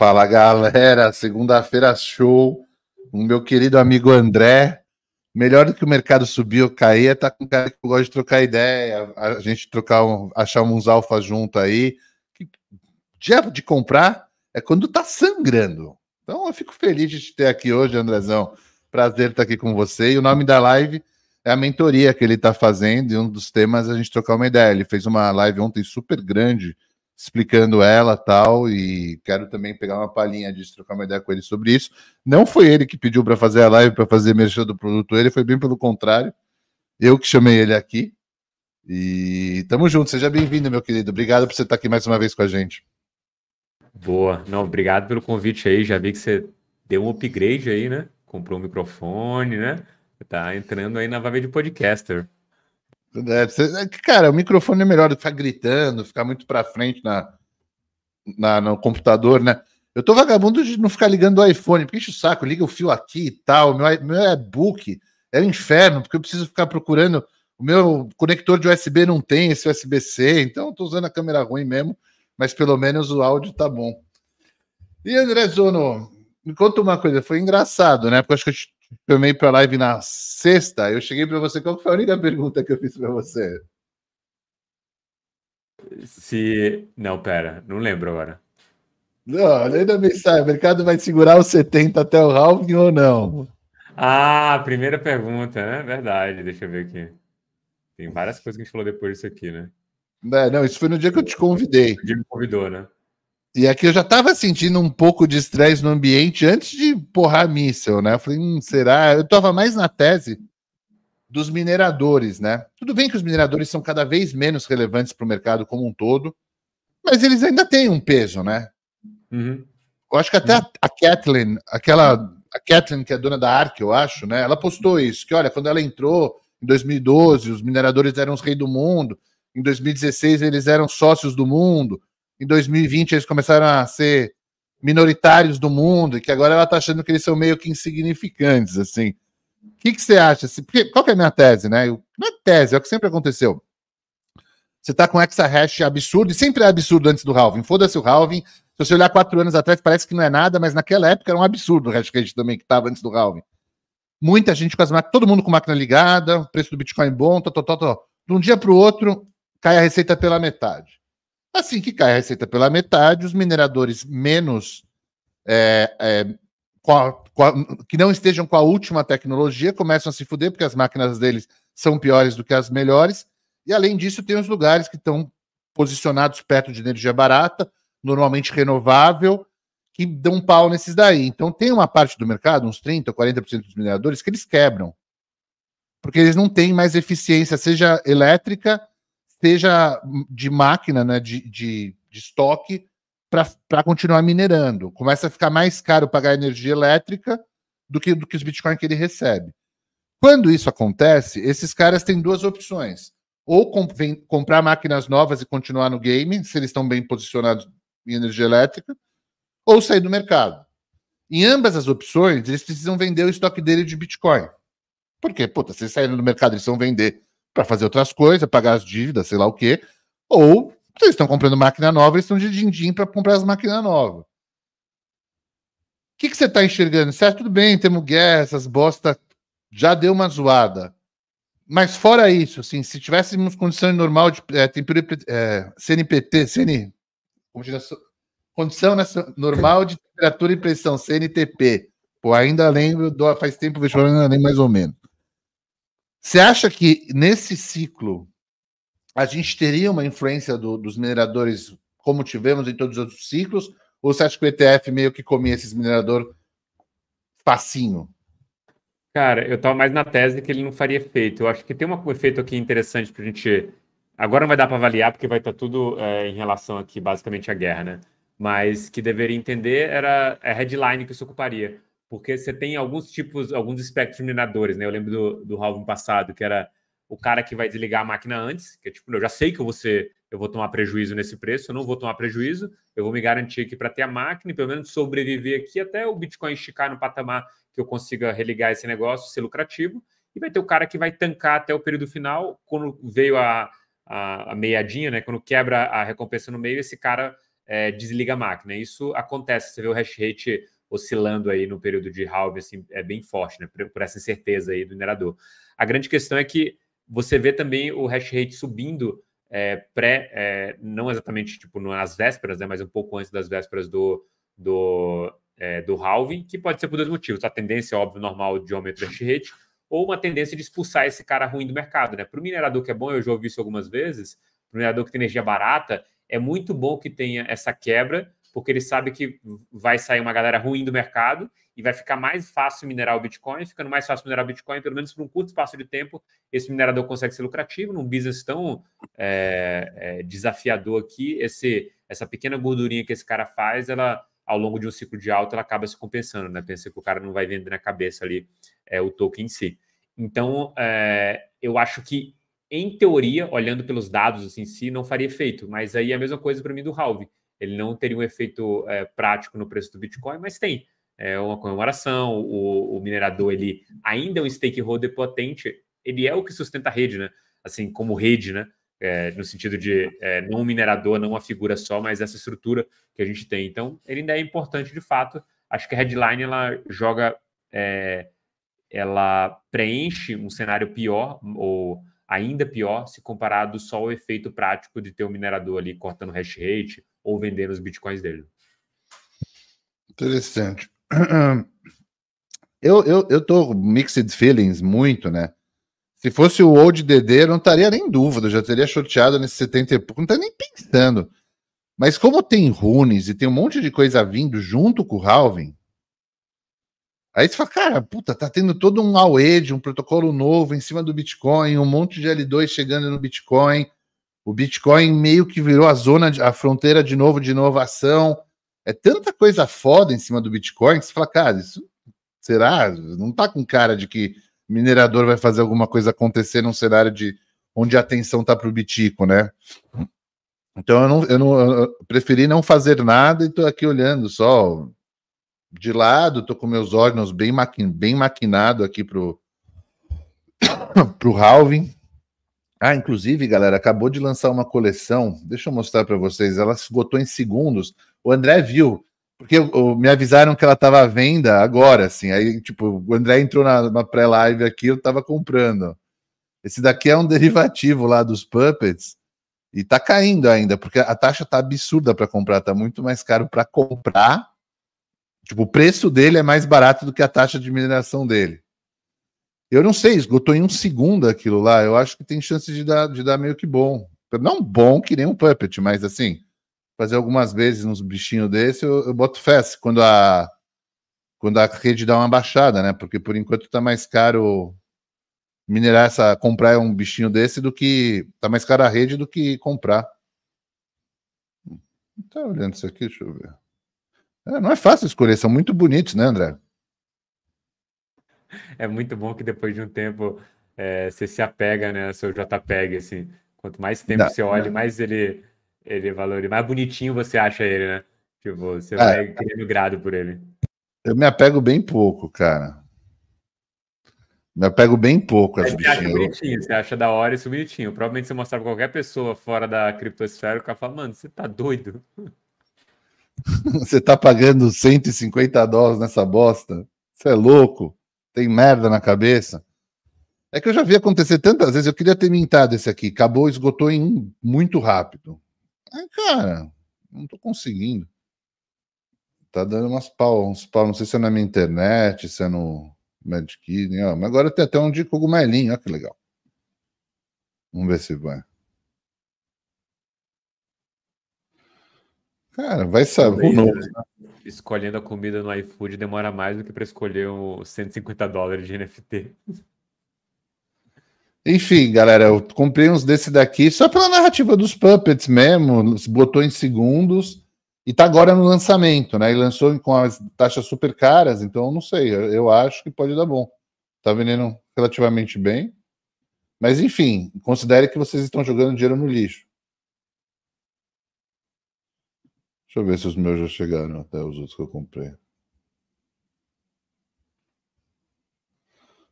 Fala galera, segunda-feira show. O meu querido amigo André. Melhor do que o mercado subir ou cair é tá com um cara que gosta de trocar ideia, a gente trocar um, achar uns alfa junto aí. Que diabo de comprar é quando tá sangrando. Então eu fico feliz de te ter aqui hoje, Andrezão. Prazer estar aqui com você. E o nome da live é a mentoria que ele está fazendo e um dos temas é a gente trocar uma ideia. Ele fez uma live ontem super grande explicando ela tal, e quero também pegar uma palhinha de trocar uma ideia com ele sobre isso. Não foi ele que pediu para fazer a live, para fazer mexer do produto, ele foi bem pelo contrário, eu que chamei ele aqui. E tamo junto, seja bem-vindo, meu querido. Obrigado por você estar tá aqui mais uma vez com a gente. Boa, não, obrigado pelo convite aí. Já vi que você deu um upgrade aí, né? Comprou um microfone, né? Tá entrando aí na vibe de podcaster. É, é cara, o microfone é melhor ficar gritando, ficar muito para frente na, na, no computador, né? Eu tô vagabundo de não ficar ligando o iPhone, porque enche o saco, liga o fio aqui e tal. Meu, meu e-book é o um inferno, porque eu preciso ficar procurando. O meu conector de USB não tem esse USB-C, então eu tô usando a câmera ruim mesmo, mas pelo menos o áudio tá bom. E André Zono, me conta uma coisa, foi engraçado, né? Porque acho que também para a live na sexta, eu cheguei para você. Qual foi a única pergunta que eu fiz para você? Se. Não, pera, não lembro agora. Não, ainda mensagem. O mercado vai segurar os 70 até o halving ou não? Ah, primeira pergunta, né? Verdade, deixa eu ver aqui. Tem várias coisas que a gente falou depois disso aqui, né? É, não, isso foi no dia que eu te convidei. dia que me convidou, né? E aqui eu já estava sentindo um pouco de estresse no ambiente antes de porrar míssel, né? Eu falei, hum, será? Eu estava mais na tese dos mineradores, né? Tudo bem que os mineradores são cada vez menos relevantes para o mercado como um todo, mas eles ainda têm um peso, né? Uhum. Eu acho que até uhum. a, a Kathleen, aquela a Kathleen que é dona da Ark, eu acho, né? Ela postou isso, que olha, quando ela entrou em 2012, os mineradores eram os reis do mundo, em 2016 eles eram sócios do mundo em 2020 eles começaram a ser minoritários do mundo e que agora ela está achando que eles são meio que insignificantes, assim. O que, que você acha? Porque, qual que é a minha tese, né? não é tese, é o que sempre aconteceu. Você tá com exa hash absurdo, e sempre é absurdo antes do halving. Foda-se o halving. Se você olhar quatro anos atrás, parece que não é nada, mas naquela época era um absurdo o hash rate também que estava antes do halving. Muita gente com as máquinas, todo mundo com máquina ligada, preço do Bitcoin bom, tó, tó, tó, tó. De um dia para o outro, cai a receita pela metade. Assim que cai a receita pela metade, os mineradores menos é, é, a, a, que não estejam com a última tecnologia começam a se fuder, porque as máquinas deles são piores do que as melhores. E além disso, tem os lugares que estão posicionados perto de energia barata, normalmente renovável, que dão pau nesses daí. Então tem uma parte do mercado, uns 30, 40% dos mineradores, que eles quebram. Porque eles não têm mais eficiência, seja elétrica, seja de máquina, né, de, de, de estoque, para continuar minerando. Começa a ficar mais caro pagar energia elétrica do que, do que os bitcoins que ele recebe. Quando isso acontece, esses caras têm duas opções. Ou comp vem, comprar máquinas novas e continuar no game, se eles estão bem posicionados em energia elétrica, ou sair do mercado. Em ambas as opções, eles precisam vender o estoque dele de Bitcoin. Por quê? Puta, se eles saírem do mercado, eles vão vender para fazer outras coisas, pagar as dívidas, sei lá o quê. Ou vocês estão comprando máquina nova, eles estão de din-din para comprar as máquinas novas. O que, que você está enxergando? Certo, tudo bem, temos guerra, essas bosta já deu uma zoada. Mas fora isso, assim, se tivéssemos condição normal de é, tempero, é, CNPT, CN, condição nessa, normal de temperatura e pressão, CNTP, pô, ainda lembro, faz tempo que eu ainda nem mais ou menos. Você acha que nesse ciclo a gente teria uma influência do, dos mineradores como tivemos em todos os outros ciclos? Ou você acha que o ETF meio que comia esses minerador facinho? Cara, eu estava mais na tese que ele não faria efeito. Eu acho que tem uma, um efeito aqui interessante para a gente. Agora não vai dar para avaliar, porque vai estar tá tudo é, em relação aqui, basicamente, à guerra, né? Mas que deveria entender era é a headline que isso ocuparia porque você tem alguns tipos, alguns espectros minadores, né? Eu lembro do, do halving passado, que era o cara que vai desligar a máquina antes, que é tipo, eu já sei que eu vou, ser, eu vou tomar prejuízo nesse preço, eu não vou tomar prejuízo, eu vou me garantir aqui para ter a máquina e pelo menos sobreviver aqui até o Bitcoin esticar no patamar que eu consiga religar esse negócio, ser lucrativo. E vai ter o cara que vai tancar até o período final, quando veio a, a, a meiadinha, né? Quando quebra a recompensa no meio, esse cara é, desliga a máquina. Isso acontece, você vê o hash rate oscilando aí no período de halving assim, é bem forte, né? Por, por essa incerteza aí do minerador. A grande questão é que você vê também o hash rate subindo é, pré, é, não exatamente tipo nas vésperas, né, mas um pouco antes das vésperas do, do, é, do halving, que pode ser por dois motivos. A tendência, óbvio, normal de aumento do hash rate, ou uma tendência de expulsar esse cara ruim do mercado. Né? Para o minerador que é bom, eu já ouvi isso algumas vezes, para o minerador que tem energia barata, é muito bom que tenha essa quebra, porque ele sabe que vai sair uma galera ruim do mercado e vai ficar mais fácil minerar o Bitcoin. Ficando mais fácil minerar o Bitcoin, pelo menos por um curto espaço de tempo, esse minerador consegue ser lucrativo. Num business tão é, é, desafiador aqui, esse, essa pequena gordurinha que esse cara faz, ela ao longo de um ciclo de alta, ela acaba se compensando, né? Pensa que o cara não vai vender na cabeça ali é, o token em si. Então, é, eu acho que, em teoria, olhando pelos dados assim, em si, não faria efeito. Mas aí é a mesma coisa para mim do halve ele não teria um efeito é, prático no preço do Bitcoin, mas tem é, uma comemoração. O, o, minerador ele ainda é um stakeholder potente, ele é o que sustenta a rede, né? Assim como rede, né? É, no sentido de é, não um minerador, não uma figura só, mas essa estrutura que a gente tem. Então, ele ainda é importante de fato. Acho que a headline ela joga, é, ela preenche um cenário pior ou ainda pior se comparado só ao efeito prático de ter o um minerador ali cortando hash rate ou vender os bitcoins dele. Interessante. Eu, eu, eu tô mixed feelings muito, né? Se fosse o Old DD, não estaria nem em dúvida, já teria choteado nesse 70 e pouco, não tá nem pensando. Mas como tem runes e tem um monte de coisa vindo junto com o Halving, aí você fala, cara, puta, tá tendo todo um AUE de um protocolo novo em cima do Bitcoin, um monte de L2 chegando no Bitcoin, o Bitcoin meio que virou a zona, de, a fronteira de novo de inovação. É tanta coisa foda em cima do Bitcoin que você fala, cara, isso será? Não tá com cara de que minerador vai fazer alguma coisa acontecer num cenário de onde a atenção tá pro Bitico, né? Então eu não, eu não eu preferi não fazer nada e tô aqui olhando só de lado, tô com meus órgãos bem, maqui, bem maquinado aqui pro, pro halving. Ah, inclusive, galera, acabou de lançar uma coleção. Deixa eu mostrar para vocês. Ela esgotou em segundos. O André viu, porque me avisaram que ela estava à venda agora, assim. Aí, tipo, o André entrou na, na pré-live aqui, eu estava comprando. Esse daqui é um derivativo lá dos Puppets e tá caindo ainda, porque a taxa tá absurda para comprar, tá muito mais caro para comprar. Tipo, o preço dele é mais barato do que a taxa de mineração dele. Eu não sei, esgotou em um segundo aquilo lá. Eu acho que tem chance de dar, de dar meio que bom. Não bom que nem um puppet, mas assim, fazer algumas vezes uns bichinhos desse, eu, eu boto fé quando a, quando a rede dá uma baixada, né? Porque por enquanto tá mais caro minerar essa, comprar um bichinho desse do que. Tá mais caro a rede do que comprar. Tá olhando isso aqui, deixa eu ver. É, não é fácil escolher, são muito bonitos, né, André? é muito bom que depois de um tempo é, você se apega, né, seu JPEG, assim. Quanto mais tempo não, você olha, não. mais ele, ele valoriza, mais bonitinho você acha ele, né? Tipo, você é. vai criando grado por ele. Eu me apego bem pouco, cara. Me apego bem pouco às Você acha bonitinho, você acha da hora isso bonitinho. Provavelmente você mostrar pra qualquer pessoa fora da criptosfera, o cara fala, mano, você tá doido? você tá pagando 150 dólares nessa bosta? Você é louco? tem merda na cabeça. É que eu já vi acontecer tantas vezes, eu queria ter mintado esse aqui. Acabou, esgotou em muito rápido. Aí, cara, não tô conseguindo. Tá dando umas pau, uns pau. Não sei se é na minha internet, se é no Medkid, ó. Mas agora tem até um de cogumelinho, olha que legal. Vamos ver se vai. Cara, vai saber. Escolhendo a comida no iFood demora mais do que para escolher os 150 dólares de NFT. Enfim, galera, eu comprei uns desse daqui só pela narrativa dos puppets mesmo, botou em segundos e tá agora no lançamento, né? E lançou com as taxas super caras, então não sei, eu acho que pode dar bom. Tá vendendo relativamente bem. Mas enfim, considere que vocês estão jogando dinheiro no lixo. Deixa eu ver se os meus já chegaram até os outros que eu comprei.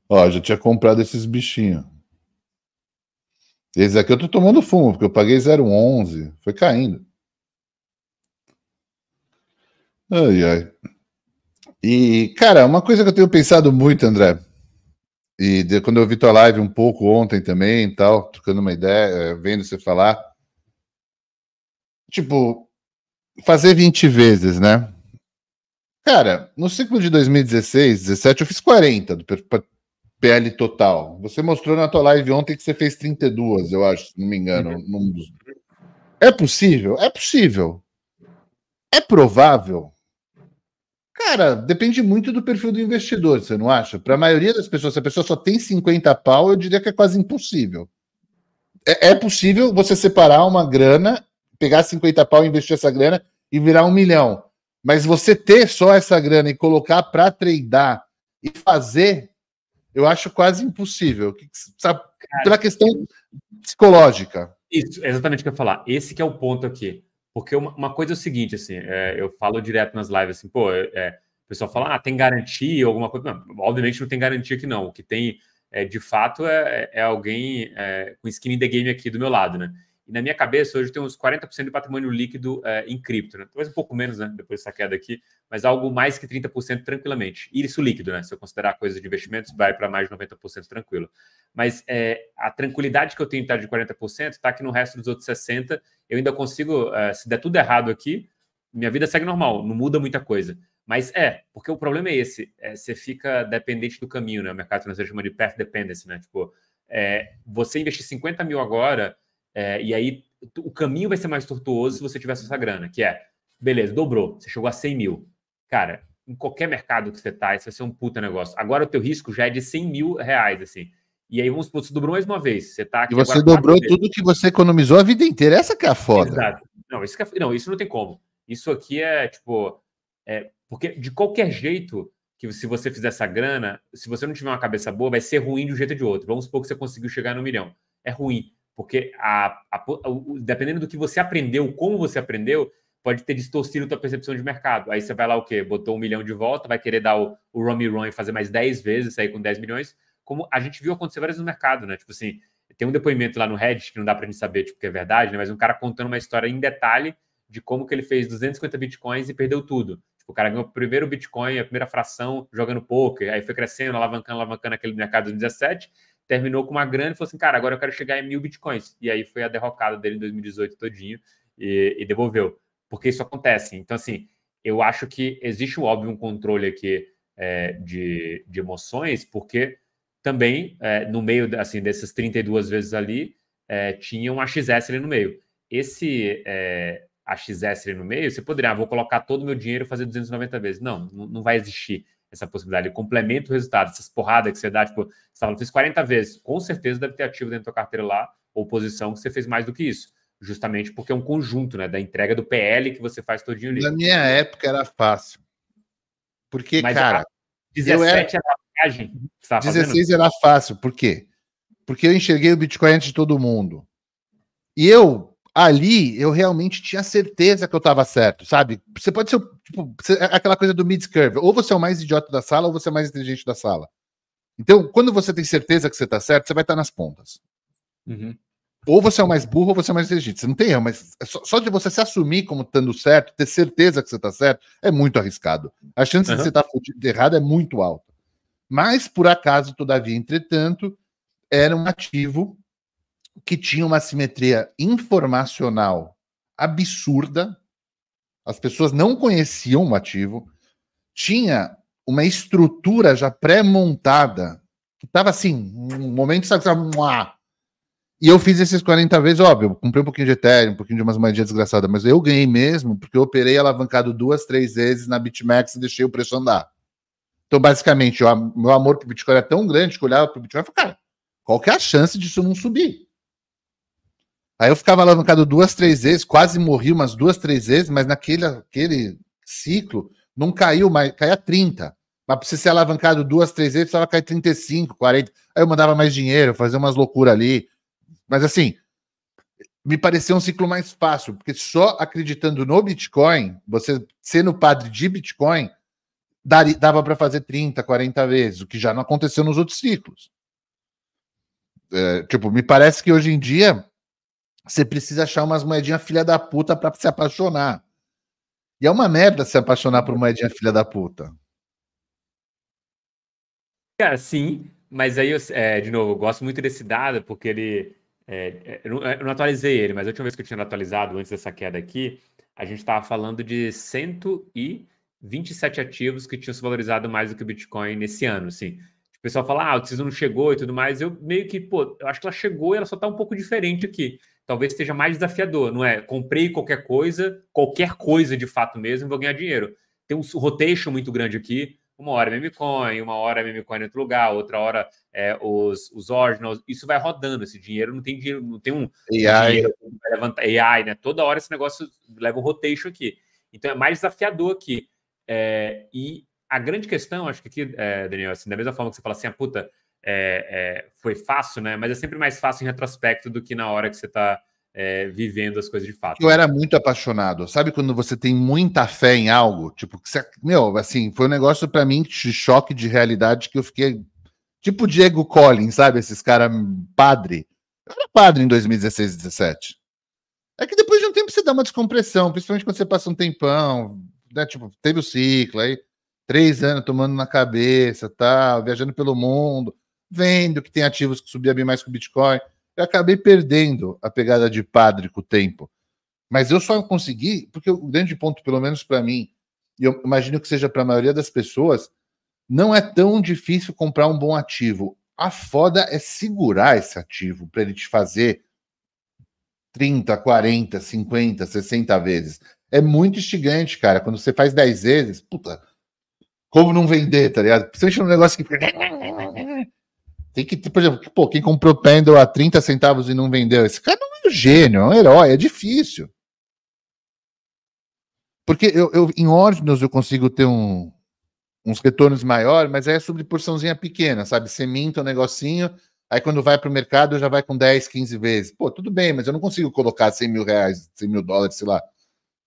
Ó, já tinha comprado esses bichinhos. Esse aqui eu tô tomando fumo, porque eu paguei 0,11. Foi caindo. Ai, ai. E, cara, uma coisa que eu tenho pensado muito, André, e de, quando eu vi tua live um pouco ontem também e tal, trocando uma ideia, eh, vendo você falar, tipo, fazer 20 vezes, né? Cara, no ciclo de 2016, 17, eu fiz 40 do PL total. Você mostrou na tua live ontem que você fez 32, eu acho, se não me engano. Uhum. É possível? É possível. É provável? Cara, depende muito do perfil do investidor, você não acha? Para a maioria das pessoas, se a pessoa só tem 50 pau, eu diria que é quase impossível. é, é possível você separar uma grana pegar 50 pau e investir essa grana e virar um milhão. Mas você ter só essa grana e colocar para treinar e fazer, eu acho quase impossível. Sabe, Cara, pela questão psicológica. Isso, é exatamente o que eu ia falar. Esse que é o ponto aqui. Porque uma, uma coisa é o seguinte, assim, é, eu falo direto nas lives, assim, pô, é, é o pessoal fala, ah, tem garantia, alguma coisa. Não, obviamente não tem garantia que não. O que tem, é, de fato, é, é, é alguém é, com skin in the game aqui do meu lado, né? E na minha cabeça, hoje tem uns 40% de patrimônio líquido é, em cripto, né? talvez um pouco menos, né? Depois dessa queda aqui, mas algo mais que 30% tranquilamente. E isso líquido, né? Se eu considerar coisas de investimentos, vai para mais de 90% tranquilo. Mas é, a tranquilidade que eu tenho em estar de 40% está que no resto dos outros 60%, eu ainda consigo, é, se der tudo errado aqui, minha vida segue normal, não muda muita coisa. Mas é, porque o problema é esse, é, você fica dependente do caminho, né? O mercado financeiro chama de path dependency, né? Tipo, é, você investir 50 mil agora é, e aí o caminho vai ser mais tortuoso se você tivesse essa grana, que é, beleza, dobrou, você chegou a 100 mil. Cara, em qualquer mercado que você tá, isso vai ser um puta negócio. Agora o teu risco já é de 100 mil reais, assim. E aí, vamos supor, você dobrou mais uma vez. Você tá aqui e você dobrou tudo que você economizou a vida inteira. Essa que é a foda. Exato. Não, isso, é, não, isso não tem como. Isso aqui é, tipo... É, porque, de qualquer jeito, que se você fizer essa grana, se você não tiver uma cabeça boa, vai ser ruim de um jeito ou de outro. Vamos supor que você conseguiu chegar no milhão. É ruim. Porque a, a, dependendo do que você aprendeu, como você aprendeu, pode ter distorcido a tua percepção de mercado. Aí você vai lá o quê? Botou um milhão de volta, vai querer dar o, o run e fazer mais 10 vezes, sair com 10 milhões, como a gente viu acontecer várias vezes no mercado, né? Tipo assim, tem um depoimento lá no Reddit que não dá para gente saber, tipo, que é verdade, né? Mas um cara contando uma história em detalhe de como que ele fez 250 bitcoins e perdeu tudo. Tipo, o cara ganhou o primeiro bitcoin, a primeira fração jogando poker, aí foi crescendo, alavancando, alavancando aquele mercado de 2017, terminou com uma grana e falou assim, cara, agora eu quero chegar em mil bitcoins. E aí foi a derrocada dele em 2018 todinho e, e devolveu. Porque isso acontece. Então, assim, eu acho que existe, óbvio, um controle aqui é, de, de emoções, porque também, é, no meio assim dessas 32 vezes ali, é, tinha um AXS ali no meio. Esse é, AXS ali no meio, você poderia, ah, vou colocar todo o meu dinheiro e fazer 290 vezes. Não, não vai existir essa possibilidade. complementa o resultado, essas porradas que você dá, tipo, você fala, fez 40 vezes, com certeza deve ter ativo dentro da carteira lá, ou posição que você fez mais do que isso. Justamente porque é um conjunto, né? Da entrega do PL que você faz todinho ali. Na minha época era fácil. Porque, Mas, cara. 17 era, era a que 16 era fácil, por quê? Porque eu enxerguei o Bitcoin antes de todo mundo. E eu ali eu realmente tinha certeza que eu estava certo, sabe? Você pode ser tipo, é aquela coisa do mid-curve, ou você é o mais idiota da sala, ou você é o mais inteligente da sala. Então, quando você tem certeza que você está certo, você vai estar tá nas pontas. Uhum. Ou você é o mais burro, ou você é o mais inteligente. Você não tem erro, mas é só, só de você se assumir como estando certo, ter certeza que você está certo, é muito arriscado. A chance uhum. de você estar tá errado é muito alta. Mas, por acaso, todavia, entretanto, era um ativo que tinha uma simetria informacional absurda, as pessoas não conheciam o ativo, tinha uma estrutura já pré-montada, que estava assim, um momento, sabe, sabe e eu fiz esses 40 vezes, óbvio, comprei um pouquinho de Ethereum, um pouquinho de umas moedinhas desgraçadas, mas eu ganhei mesmo, porque eu operei alavancado duas, três vezes na BitMEX e deixei o preço andar. Então, basicamente, o meu amor pro Bitcoin era tão grande que eu olhava pro Bitcoin e falava, cara, qual que é a chance disso não subir? Aí eu ficava alavancado duas, três vezes, quase morri umas duas, três vezes, mas naquele aquele ciclo não caiu mais, caía 30. Mas para você ser alavancado duas, três vezes, precisava cair 35, 40. Aí eu mandava mais dinheiro, fazia umas loucuras ali. Mas assim, me pareceu um ciclo mais fácil, porque só acreditando no Bitcoin, você sendo padre de Bitcoin, dava para fazer 30, 40 vezes, o que já não aconteceu nos outros ciclos. É, tipo, me parece que hoje em dia você precisa achar umas moedinhas filha da puta para se apaixonar. E é uma merda se apaixonar por moedinha filha da puta. Cara, sim, mas aí, eu, é, de novo, eu gosto muito desse dado, porque ele. É, é eu, não, eu, não, atualizei ele, mas a última vez que eu tinha atualizado, antes dessa queda aqui, a gente estava falando de 127 ativos que tinham se valorizado mais do que o Bitcoin nesse ano, assim. O pessoal fala, ah, o Tizno não chegou e tudo mais. Eu meio que, pô, eu acho que ela chegou e ela só está um pouco diferente aqui talvez seja mais desafiador, não é? Comprei qualquer coisa, qualquer coisa de fato mesmo, vou ganhar dinheiro. Tem um rotation muito grande aqui, uma hora é coin, uma hora é coin em outro lugar, outra hora é, os, os originals, isso vai rodando, esse dinheiro não tem dinheiro, não tem um AI, dinheiro vai levantar, AI, né? Toda hora esse negócio leva um rotation aqui. Então é mais desafiador aqui. É, e a grande questão, acho que aqui, é, Daniel, assim, da mesma forma que você fala assim, ah, puta, é, é, foi fácil, né? Mas é sempre mais fácil em retrospecto do que na hora que você está é, vivendo as coisas de fato. Eu era muito apaixonado. Sabe quando você tem muita fé em algo? Tipo, você, meu, assim, foi um negócio para mim de choque de realidade que eu fiquei tipo Diego Collins, sabe? Esses caras padre. Eu era padre em 2016, 2017. É que depois de um tempo você dá uma descompressão, principalmente quando você passa um tempão, né? Tipo, teve o ciclo aí, três anos tomando na cabeça, tal, viajando pelo mundo vendo que tem ativos que subia bem mais que o Bitcoin. Eu acabei perdendo a pegada de padre com o tempo. Mas eu só consegui, porque o grande ponto, pelo menos para mim, e eu imagino que seja para a maioria das pessoas, não é tão difícil comprar um bom ativo. A foda é segurar esse ativo para ele te fazer 30, 40, 50, 60 vezes. É muito instigante, cara. Quando você faz 10 vezes, puta, como não vender, tá ligado? Principalmente um negócio que tem que, por exemplo, pô, quem comprou Pendle a 30 centavos e não vendeu, esse cara não é um gênio, é um herói, é difícil. Porque eu, eu em Ordinals eu consigo ter um, uns retornos maiores, mas aí é sobre porçãozinha pequena, sabe? Você minta um negocinho, aí quando vai para o mercado já vai com 10, 15 vezes. Pô, tudo bem, mas eu não consigo colocar 100 mil reais, 100 mil dólares, sei lá.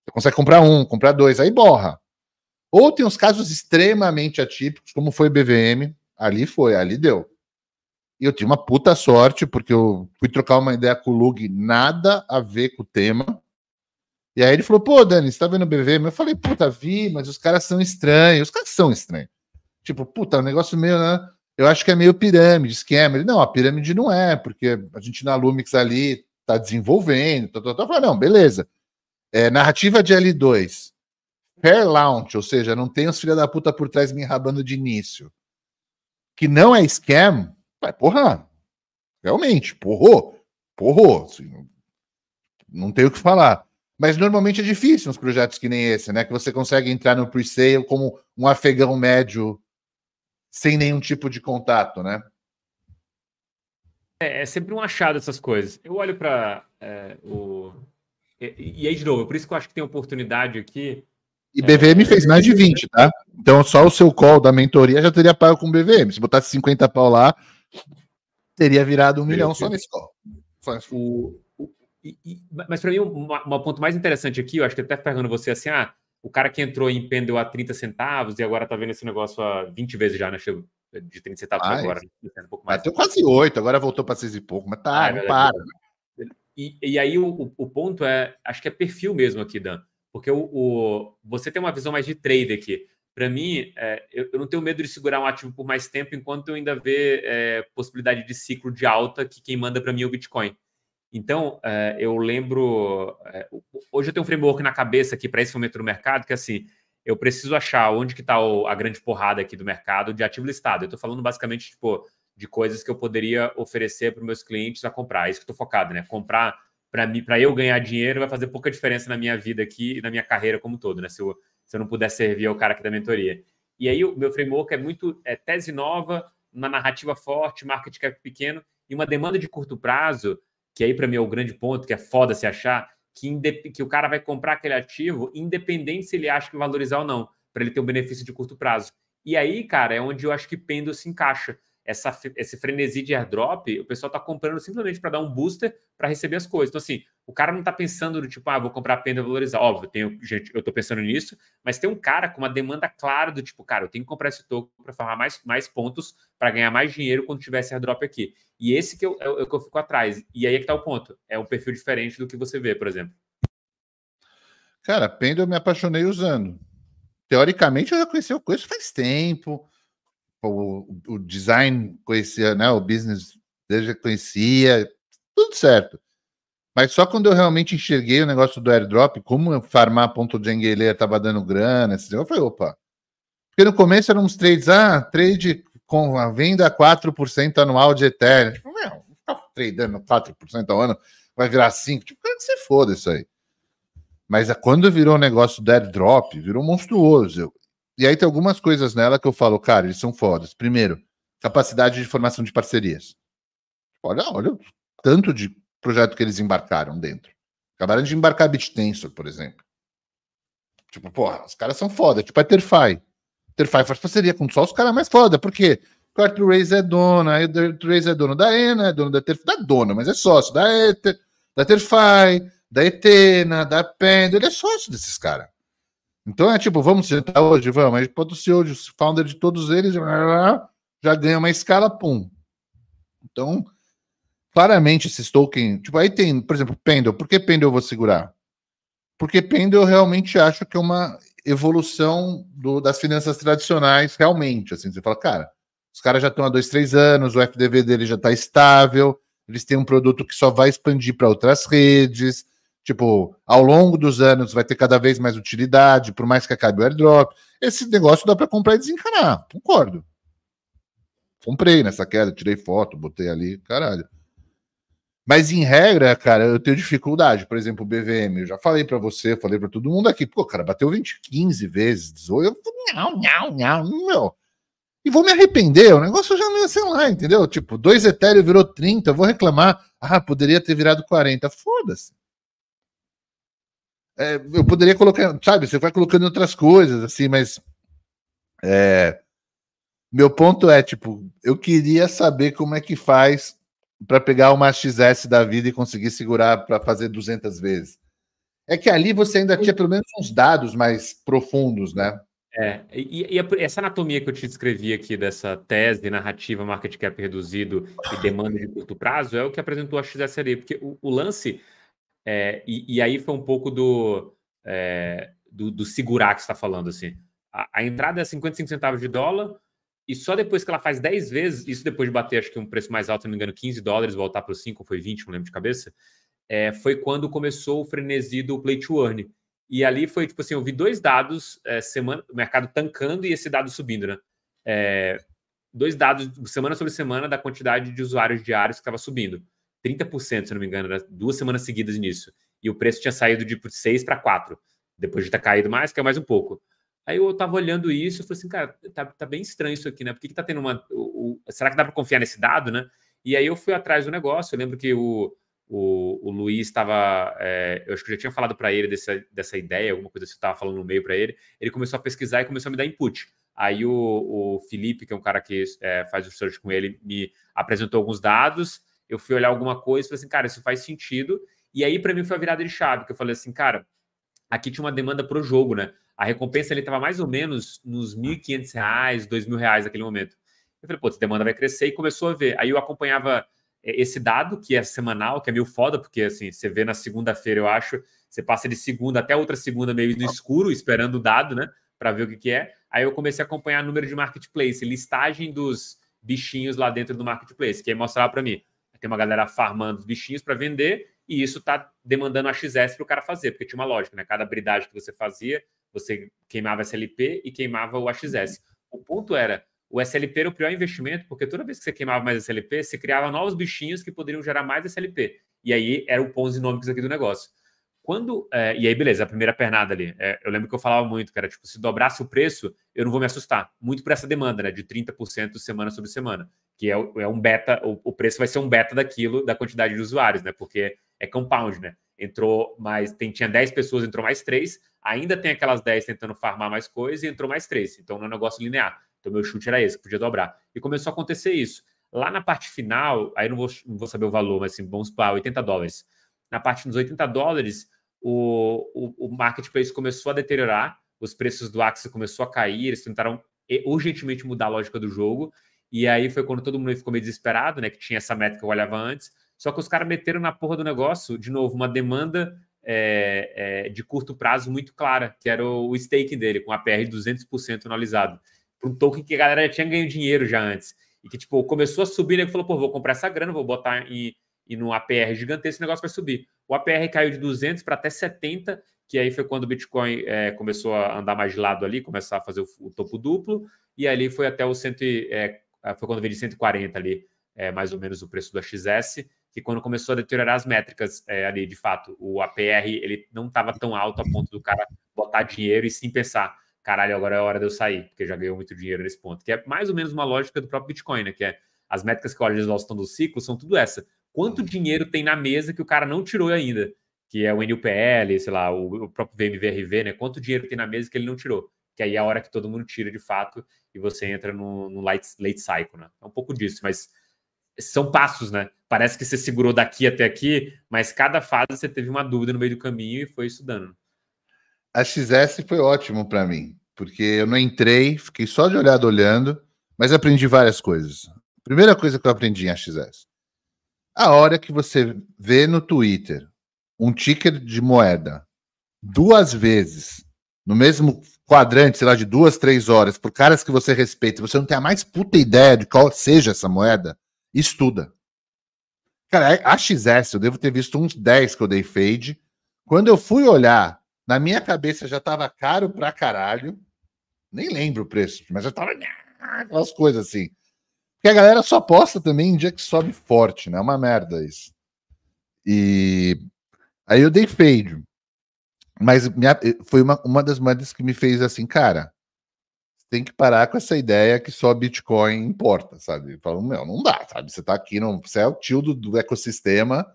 Você consegue comprar um, comprar dois, aí borra. Ou tem uns casos extremamente atípicos, como foi o BVM, ali foi, ali deu. E eu tive uma puta sorte, porque eu fui trocar uma ideia com o Lug, nada a ver com o tema. E aí ele falou, pô, Dani, você tá vendo o BVM? Eu falei, puta, vi, mas os caras são estranhos. Os caras são estranhos. Tipo, puta, o é um negócio meio, né? Eu acho que é meio pirâmide, esquema. Ele, não, a pirâmide não é, porque a gente na Lumix ali tá desenvolvendo, tá, tá, tá. Eu falei, não, beleza. É, narrativa de L2. Fair launch, ou seja, não tem os filha da puta por trás me rabando de início. Que não é scam, vai porra Realmente, porrou. Porrou. Assim, não tenho o que falar. Mas normalmente é difícil uns projetos que nem esse, né? Que você consegue entrar no pre-sale como um afegão médio sem nenhum tipo de contato, né? É, é sempre um achado essas coisas. Eu olho para é, o. E, e, aí, de novo, é por isso que eu acho que tem oportunidade aqui. E BVM é... fez mais de 20, tá? Então só o seu call da mentoria já teria pago com BVM. Se botasse 50 pau lá, teria virado um milhão só nesse gol. Só nesse o, o, e, e, mas para mim, um ponto mais interessante aqui, eu acho que até pegando você assim, ah, o cara que entrou em pendeu a 30 centavos e agora tá vendo esse negócio a 20 vezes já, né? Chegou de 30 centavos mais. agora. Né? Um pouco mais. Bateu quase 8, agora voltou para 6 e pouco, mas tá, ah, é não para. E, e aí o, o ponto é, acho que é perfil mesmo aqui, Dan, porque o, o, você tem uma visão mais de trader aqui para mim, é, eu, eu, não tenho medo de segurar um ativo por mais tempo enquanto eu ainda ver é, possibilidade de ciclo de alta que quem manda para mim é o Bitcoin. Então, é, eu lembro. É, hoje eu tenho um framework na cabeça aqui para esse momento do mercado que assim. Eu preciso achar onde que está a grande porrada aqui do mercado de ativo listado. Eu estou falando basicamente tipo, de coisas que eu poderia oferecer para meus clientes a comprar. É isso que estou focado, né? Comprar para mim, para eu ganhar dinheiro, vai fazer pouca diferença na minha vida aqui e na minha carreira como todo, né? Se eu se eu não puder servir ao cara aqui é da mentoria. E aí o meu framework é muito é tese nova, uma narrativa forte, market cap pequeno e uma demanda de curto prazo, que aí para mim é o grande ponto, que é foda se achar, que, que o cara vai comprar aquele ativo independente se ele acha que valorizar ou não, para ele ter um benefício de curto prazo. E aí, cara, é onde eu acho que Pendo se encaixa, essa, esse frenesi de airdrop, o pessoal está comprando simplesmente para dar um booster para receber as coisas. Então, assim, o cara não está pensando no tipo, ah, vou comprar a pena valorizar. Óbvio, tenho, gente, eu estou pensando nisso, mas tem um cara com uma demanda clara do tipo, cara, eu tenho que comprar esse token para farmar mais, mais pontos, para ganhar mais dinheiro quando tiver esse airdrop aqui. E esse que eu, é, é que eu fico atrás. E aí é que está o ponto. É um perfil diferente do que você vê, por exemplo. Cara, penda eu me apaixonei usando. Teoricamente eu já conheci o Coelho faz tempo o, o design conhecia, né? O business desde que conhecia, tudo certo. Mas só quando eu realmente enxerguei o negócio do airdrop, como farmar ponto de Jangeleia estava dando grana, assim, eu falei, opa. Porque no começo eram uns trades, ah, trade com a venda 4% anual de Ethereum. Tipo, meu, tá tradando 4% ao ano, vai virar 5%. Tipo, cara ah, que você foda isso aí. Mas quando virou o negócio do airdrop, virou monstruoso. Eu, e aí tem algumas coisas nela que eu falo, cara, eles são fodas. Primeiro, capacidade de formação de parcerias. Olha, olha o tanto de projeto que eles embarcaram dentro. Acabaram de embarcar BitTensor, por exemplo. Tipo, porra, os caras são foda. É tipo, a Terfy. Terfy faz parceria com só os caras mais foda. Por quê? Porque o Arthur Reis é dona, aí o Arthur Reis é dono da ENA, é dono da Terfy. Da dona, mas é sócio. Da, Ether, da Terfy, da Etena, da Pendo. Ele é sócio desses caras. Então é tipo, vamos sentar hoje, vamos. Aí pode ser hoje o founder de todos eles, já ganha uma escala, pum. Então, claramente esses token, tipo, aí tem, por exemplo, Pendle. Por que Pendle eu vou segurar? Porque Pendle eu realmente acho que é uma evolução do, das finanças tradicionais, realmente, assim, você fala, cara, os caras já estão há dois, três anos, o FDV dele já está estável, eles têm um produto que só vai expandir para outras redes, Tipo, ao longo dos anos vai ter cada vez mais utilidade, por mais que acabe o airdrop. Esse negócio dá para comprar e desencanar, concordo. Comprei nessa queda, tirei foto, botei ali, caralho. Mas em regra, cara, eu tenho dificuldade. Por exemplo, o BVM, eu já falei para você, falei para todo mundo aqui. Pô, cara, bateu 20, 15 vezes, 18. Eu não, não, não, meu. E vou me arrepender. O negócio já não sei lá, entendeu? Tipo, dois Ethereum virou 30, eu vou reclamar. Ah, poderia ter virado 40. Foda-se. É, eu poderia colocar, sabe, você vai colocando outras coisas, assim, mas. É, meu ponto é, tipo, eu queria saber como é que faz para pegar uma XS da vida e conseguir segurar para fazer 200 vezes. É que ali você ainda tinha pelo menos uns dados mais profundos, né? É, e, e, essa anatomia que eu te descrevi aqui dessa tese narrativa, market cap reduzido e demanda de curto prazo é o que apresentou a XS ali, porque o, o lance é, e, e, aí foi um pouco do, é, do, do, segurar que você está falando. Assim. A, a, entrada é 55 centavos de dólar, e só depois que ela faz 10 vezes, isso depois de bater acho que um preço mais alto, se não me engano, 15 dólares, voltar para os 5, foi 20, não lembro de cabeça, é, foi quando começou o frenesi do Play to Earn. E ali foi tipo assim: eu vi dois dados, é, semana, o mercado tancando e esse dado subindo, né? É, dois dados semana sobre semana da quantidade de usuários diários que estava subindo. 30%, se não me engano, era duas semanas seguidas nisso. E o preço tinha saído de 6 para 4, depois de ter caído mais, é mais um pouco. Aí eu tava olhando isso e falei assim, cara, tá, tá, bem estranho isso aqui, né? Por que, que tá tendo uma. O, o, será que dá para confiar nesse dado, né? E aí eu fui atrás do negócio. Eu lembro que o, o, o Luiz estava. É, eu acho que eu já tinha falado para ele dessa, dessa ideia, alguma coisa que assim, eu estava falando no meio para ele. Ele começou a pesquisar e começou a me dar input. Aí o, o Felipe, que é um cara que é, faz o search com ele, me apresentou alguns dados eu fui olhar alguma coisa e falei assim, cara, isso faz sentido. E aí, para mim, foi a virada de chave, que eu falei assim, cara, aqui tinha uma demanda para o jogo, né? A recompensa ele estava mais ou menos nos R$ 1.500, R$ 2.000 naquele momento. Eu falei, pô, essa demanda vai crescer e começou a ver. Aí eu acompanhava é, esse dado, que é semanal, que é meio foda, porque assim, você vê na segunda-feira, eu acho, você passa de segunda até outra segunda meio no escuro, esperando o dado, né? Para ver o que, que é. Aí eu comecei a acompanhar o número de marketplace, listagem dos bichinhos lá dentro do marketplace, que aí mostrava para mim tem uma galera farmando os bichinhos para vender e isso está demandando a XS para o cara fazer, porque tinha uma lógica, né? Cada bridagem que você fazia, você queimava SLP e queimava o AXS. O ponto era, o SLP era o pior investimento, porque toda vez que você queimava mais SLP, você criava novos bichinhos que poderiam gerar mais SLP. E aí era o ponto dinâmico aqui do negócio. Quando. É, e aí, beleza, a primeira pernada ali. É, eu lembro que eu falava muito, cara, tipo, se dobrasse o preço, eu não vou me assustar. Muito por essa demanda, né? De 30% semana sobre semana que é, é um beta, o, o, preço vai ser um beta daquilo, da quantidade de usuários, né? Porque é compound, né? Entrou mais, tem, tinha 10 pessoas, entrou mais 3, ainda tem aquelas 10 tentando farmar mais coisa e entrou mais 3. Então não é um negócio linear. Então meu chute era esse, que podia dobrar. E começou a acontecer isso. Lá na parte final, aí não vou, não vou saber o valor, mas assim, vamos para 80 dólares. Na parte dos 80 dólares, o, o, o, marketplace começou a deteriorar, os preços do Axie começou a cair, eles tentaram urgentemente mudar a lógica do jogo e aí foi quando todo mundo ficou meio desesperado, né? Que tinha essa meta que eu olhava antes. Só que os caras meteram na porra do negócio, de novo, uma demanda é, é, de curto prazo muito clara, que era o, stake dele, com a PR 200% anualizado, Para um token que a galera já tinha ganho dinheiro já antes. E que, tipo, começou a subir, né? Falou, pô, vou comprar essa grana, vou botar em, em um APR gigantesco, esse negócio vai subir. O APR caiu de 200 para até 70, que aí foi quando o Bitcoin é, começou a andar mais de lado ali, começar a fazer o, o topo duplo, e ali foi até os 100, é, ah, foi quando eu de 140 ali, é, mais ou menos o preço do XS, que quando começou a deteriorar as métricas é, ali, de fato, o APR ele não estava tão alto a ponto do cara botar dinheiro e sim pensar, caralho, agora é a hora de eu sair, porque já ganhou muito dinheiro nesse ponto, que é mais ou menos uma lógica do próprio Bitcoin, né? Que é as métricas que olham a exaustão do ciclo são tudo essa. Quanto dinheiro tem na mesa que o cara não tirou ainda? Que é o NUPL, sei lá, o, o próprio VMVRV, né? Quanto dinheiro tem na mesa que ele não tirou? Que aí é a hora que todo mundo tira de fato e você entra no, no light, late cycle, né? É um pouco disso, mas são passos, né? Parece que você segurou daqui até aqui, mas cada fase você teve uma dúvida no meio do caminho e foi estudando. A XS foi ótimo para mim, porque eu não entrei, fiquei só de olhada olhando, mas aprendi várias coisas. Primeira coisa que eu aprendi em XS. A hora que você vê no Twitter um ticker de moeda duas vezes no mesmo quadrante, sei lá, de duas, três horas, por caras que você respeita, você não tem a mais puta ideia de qual seja essa moeda, estuda. Cara, é a XS, eu devo ter visto uns 10 que eu dei fade. Quando eu fui olhar, na minha cabeça já tava caro pra caralho. Nem lembro o preço, mas já tava né, aquelas coisas assim. Porque a galera só aposta também em dia que sobe forte, né? É uma merda isso. E aí eu dei fade. Mas minha, eh, foi uma, uma das moedas que me fez assim, cara, tem que parar com essa ideia que só Bitcoin importa, sabe? Falou, meu, não dá, sabe? Você tá aqui, não, você é o tio do, do ecossistema,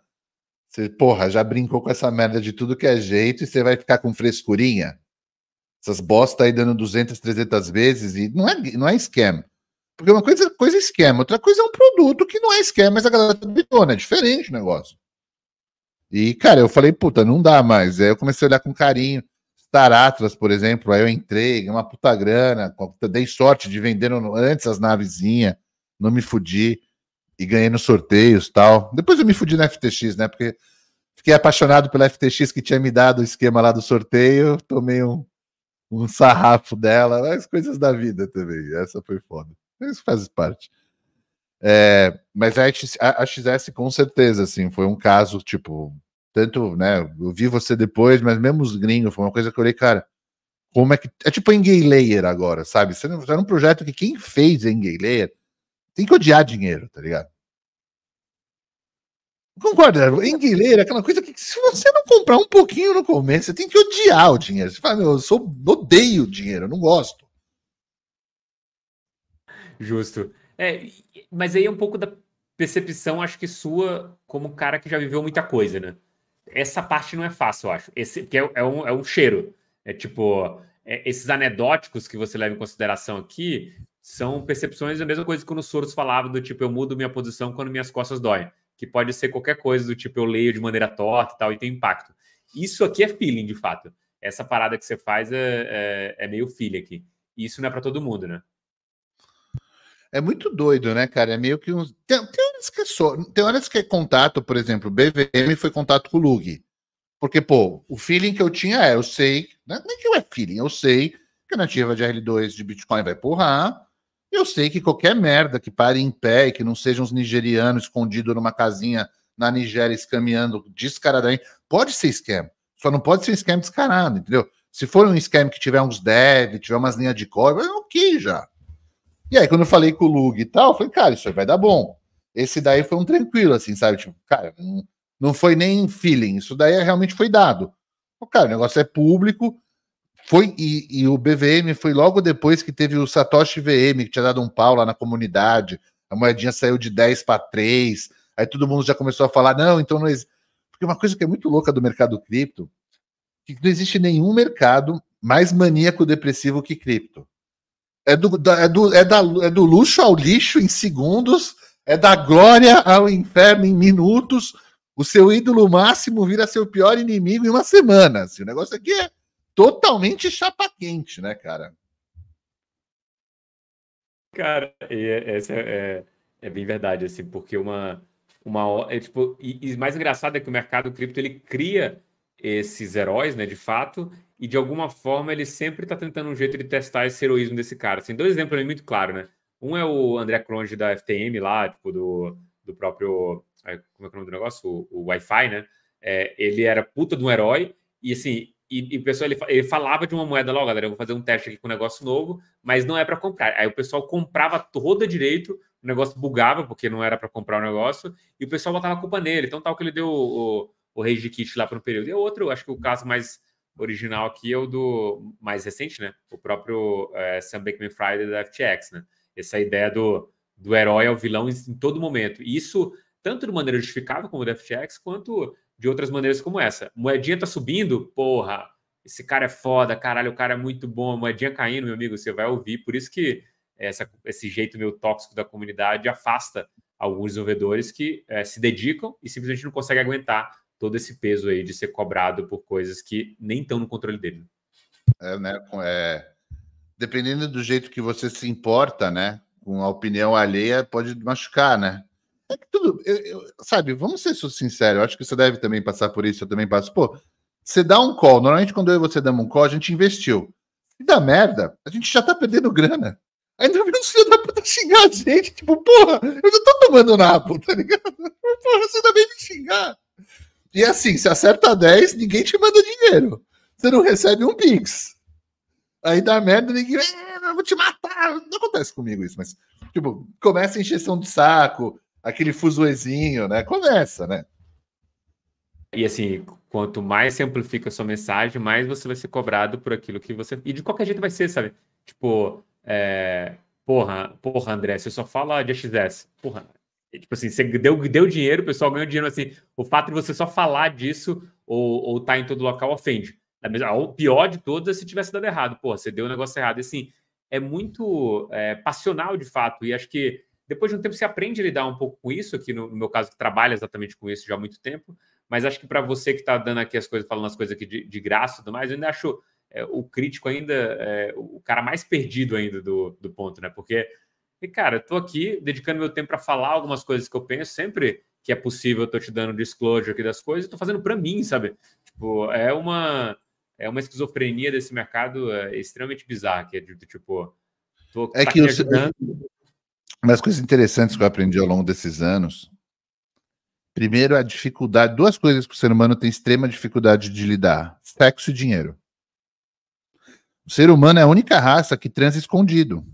você, porra, já brincou com essa merda de tudo que é jeito e você vai ficar com frescurinha? Essas bosta aí dando 200, 300 vezes e não é, não é esquema. Porque uma coisa, coisa é esquema, outra coisa é um produto que não é esquema, mas a galera tá né? é diferente o negócio. E, cara, eu falei, puta, não dá mais. Aí eu comecei a olhar com carinho. Star Atlas, por exemplo, aí eu entrei, uma puta grana, dei sorte de vender antes as navezinhas, não me fudi e ganhei nos sorteios tal. Depois eu me fudi na FTX, né? Porque fiquei apaixonado pela FTX que tinha me dado o esquema lá do sorteio, tomei um, um sarrafo dela, as coisas da vida também. Essa foi foda. Isso faz parte. É, mas a, a, XS com certeza, assim, foi um caso, tipo, tanto, né, eu vi você depois, mas mesmo os gringos, foi uma coisa que eu olhei, cara, como é que... É tipo a Layer agora, sabe? não era um projeto que quem fez a Layer tem que odiar dinheiro, tá ligado? Concorda? engueleira é aquela coisa que se você não comprar um pouquinho no começo, você tem que odiar o dinheiro. Você fala, meu, eu sou, odeio o dinheiro, eu não gosto. Justo. É, mas aí é um pouco da percepção, acho que sua, como cara que já viveu muita coisa, né? Essa parte não é fácil, eu acho. Esse, porque é, é, um, é um cheiro. É tipo, é, esses anedóticos que você leva em consideração aqui são percepções da mesma coisa que quando o Soros falava do tipo, eu mudo minha posição quando minhas costas doem. Que pode ser qualquer coisa do tipo, eu leio de maneira torta e tal, e tem impacto. Isso aqui é feeling, de fato. Essa parada que você faz é, é, é meio feeling aqui. E isso não é para todo mundo, né? É muito doido, né, cara? É meio que uns. Tem, tem horas que é só. Tem horas que é contato, por exemplo, BVM foi contato com o Lug. Porque, pô, o feeling que eu tinha é, eu sei. Nem é, é que eu é feeling, eu sei que a nativa de R 2 de Bitcoin vai porra, Eu sei que qualquer merda que pare em pé e que não seja uns nigerianos escondidos numa casinha na Nigéria escameando descaradamente, pode ser esquema. Só não pode ser um esquema descarado, entendeu? Se for um esquema que tiver uns dev, tiver umas linhas de código, é ok já. E aí, quando eu falei com o Lug e tal, eu falei, cara, isso aí vai dar bom. Esse daí foi um tranquilo, assim, sabe? Tipo, cara, não, não foi nem feeling, isso daí é, realmente foi dado. o cara, o negócio é público. Foi, e, e, o BVM foi logo depois que teve o Satoshi VM, que tinha dado um pau lá na comunidade. A moedinha saiu de 10 para 3. Aí todo mundo já começou a falar, não, então não existe. Porque uma coisa que é muito louca do mercado cripto, que não existe nenhum mercado mais maníaco depressivo que cripto é do, é, do, é, da, é do luxo ao lixo em segundos, é da glória ao inferno em minutos. O seu ídolo máximo vira seu pior inimigo em uma semana. Assim, o negócio aqui é totalmente chapa quente, né, cara? Cara, é, essa é, é, é, bem verdade, assim, porque uma. uma é, tipo, e, e mais engraçado é que o mercado cripto ele cria esses heróis, né, de fato, e de alguma forma ele sempre está tentando um jeito de testar esse heroísmo desse cara. Tem assim, dois exemplos muito claros, né? Um é o André Cronge da FTM lá, tipo, do, do próprio. Como é que é o nome do negócio? O, o Wi-Fi, né? É, ele era puta de um herói, e assim, e, e o pessoal ele, ele, falava de uma moeda logo, galera, eu vou fazer um teste aqui com um negócio novo, mas não é para comprar. Aí o pessoal comprava toda direito, o negócio bugava, porque não era para comprar o negócio, e o pessoal botava a culpa nele. Então, tal que ele deu o, o, o Rage Kit lá para um período. E outro, acho que o caso mais original aqui é o do mais recente, né? O próprio é, Sam bankman Friday da FTX, né? Essa é ideia do, do herói ao vilão em todo momento. E isso, tanto de maneira justificável como da FTX, quanto de outras maneiras como essa. Moedinha tá subindo, porra, esse cara é foda, caralho, o cara é muito bom, moedinha caindo, meu amigo, você vai ouvir. Por isso que essa, esse jeito meio tóxico da comunidade afasta alguns desenvolvedores que é, se dedicam e simplesmente não conseguem aguentar todo esse peso aí de ser cobrado por coisas que nem estão no controle dele. É, né? É... Dependendo do jeito que você se importa, né? Com a opinião alheia, pode machucar, né? É que tudo. Eu, eu, sabe, vamos ser sinceros, eu acho que você deve também passar por isso, eu também passo. Pô, você dá um call. Normalmente, quando eu e você damos um call, a gente investiu. E dá merda, a gente já tá perdendo grana. Ainda vem sei filhos da puta xingar a gente. Tipo, porra, eu já tô tomando nabo, tá ligado? Tipo, porra, você também tá me xingar. E assim, se acerta 10, ninguém te manda dinheiro. Você não recebe um Pix. Aí dá merda, ninguém. É, eu vou te matar. Não acontece comigo isso, mas. Tipo, começa a encheção de saco, aquele fuzuezinho, né? Começa, né? E assim, quanto mais você amplifica a sua mensagem, mais você vai ser cobrado por aquilo que você. E de qualquer jeito vai ser, sabe? Tipo, é... porra, porra, André, você só fala de XS. Porra, Tipo assim, você deu, deu dinheiro, o pessoal ganhou dinheiro. Assim, o fato de você só falar disso ou, ou tá em todo local ofende. O pior de todos é se tivesse dado errado. Pô, você deu o um negócio errado. Assim, é muito é, passional de fato. E acho que depois de um tempo você aprende a lidar um pouco com isso. Aqui no, no meu caso, que trabalha exatamente com isso já há muito tempo. Mas acho que para você que está dando aqui as coisas, falando as coisas aqui de, de graça e tudo mais, eu ainda acho é, o crítico ainda é, o cara mais perdido ainda do, do ponto, né? Porque e, cara, eu tô aqui dedicando meu tempo para falar algumas coisas que eu penso, sempre que é possível, eu tô te dando disclosure aqui das coisas, tô fazendo para mim, sabe? Tipo, é uma é uma esquizofrenia desse mercado é, extremamente bizarra, que é de, de tipo, tô é tá que eu, uma das coisas interessantes que eu aprendi ao longo desses anos, primeiro a dificuldade, duas coisas que o ser humano tem extrema dificuldade de lidar: sexo e dinheiro. O ser humano é a única raça que transa escondido.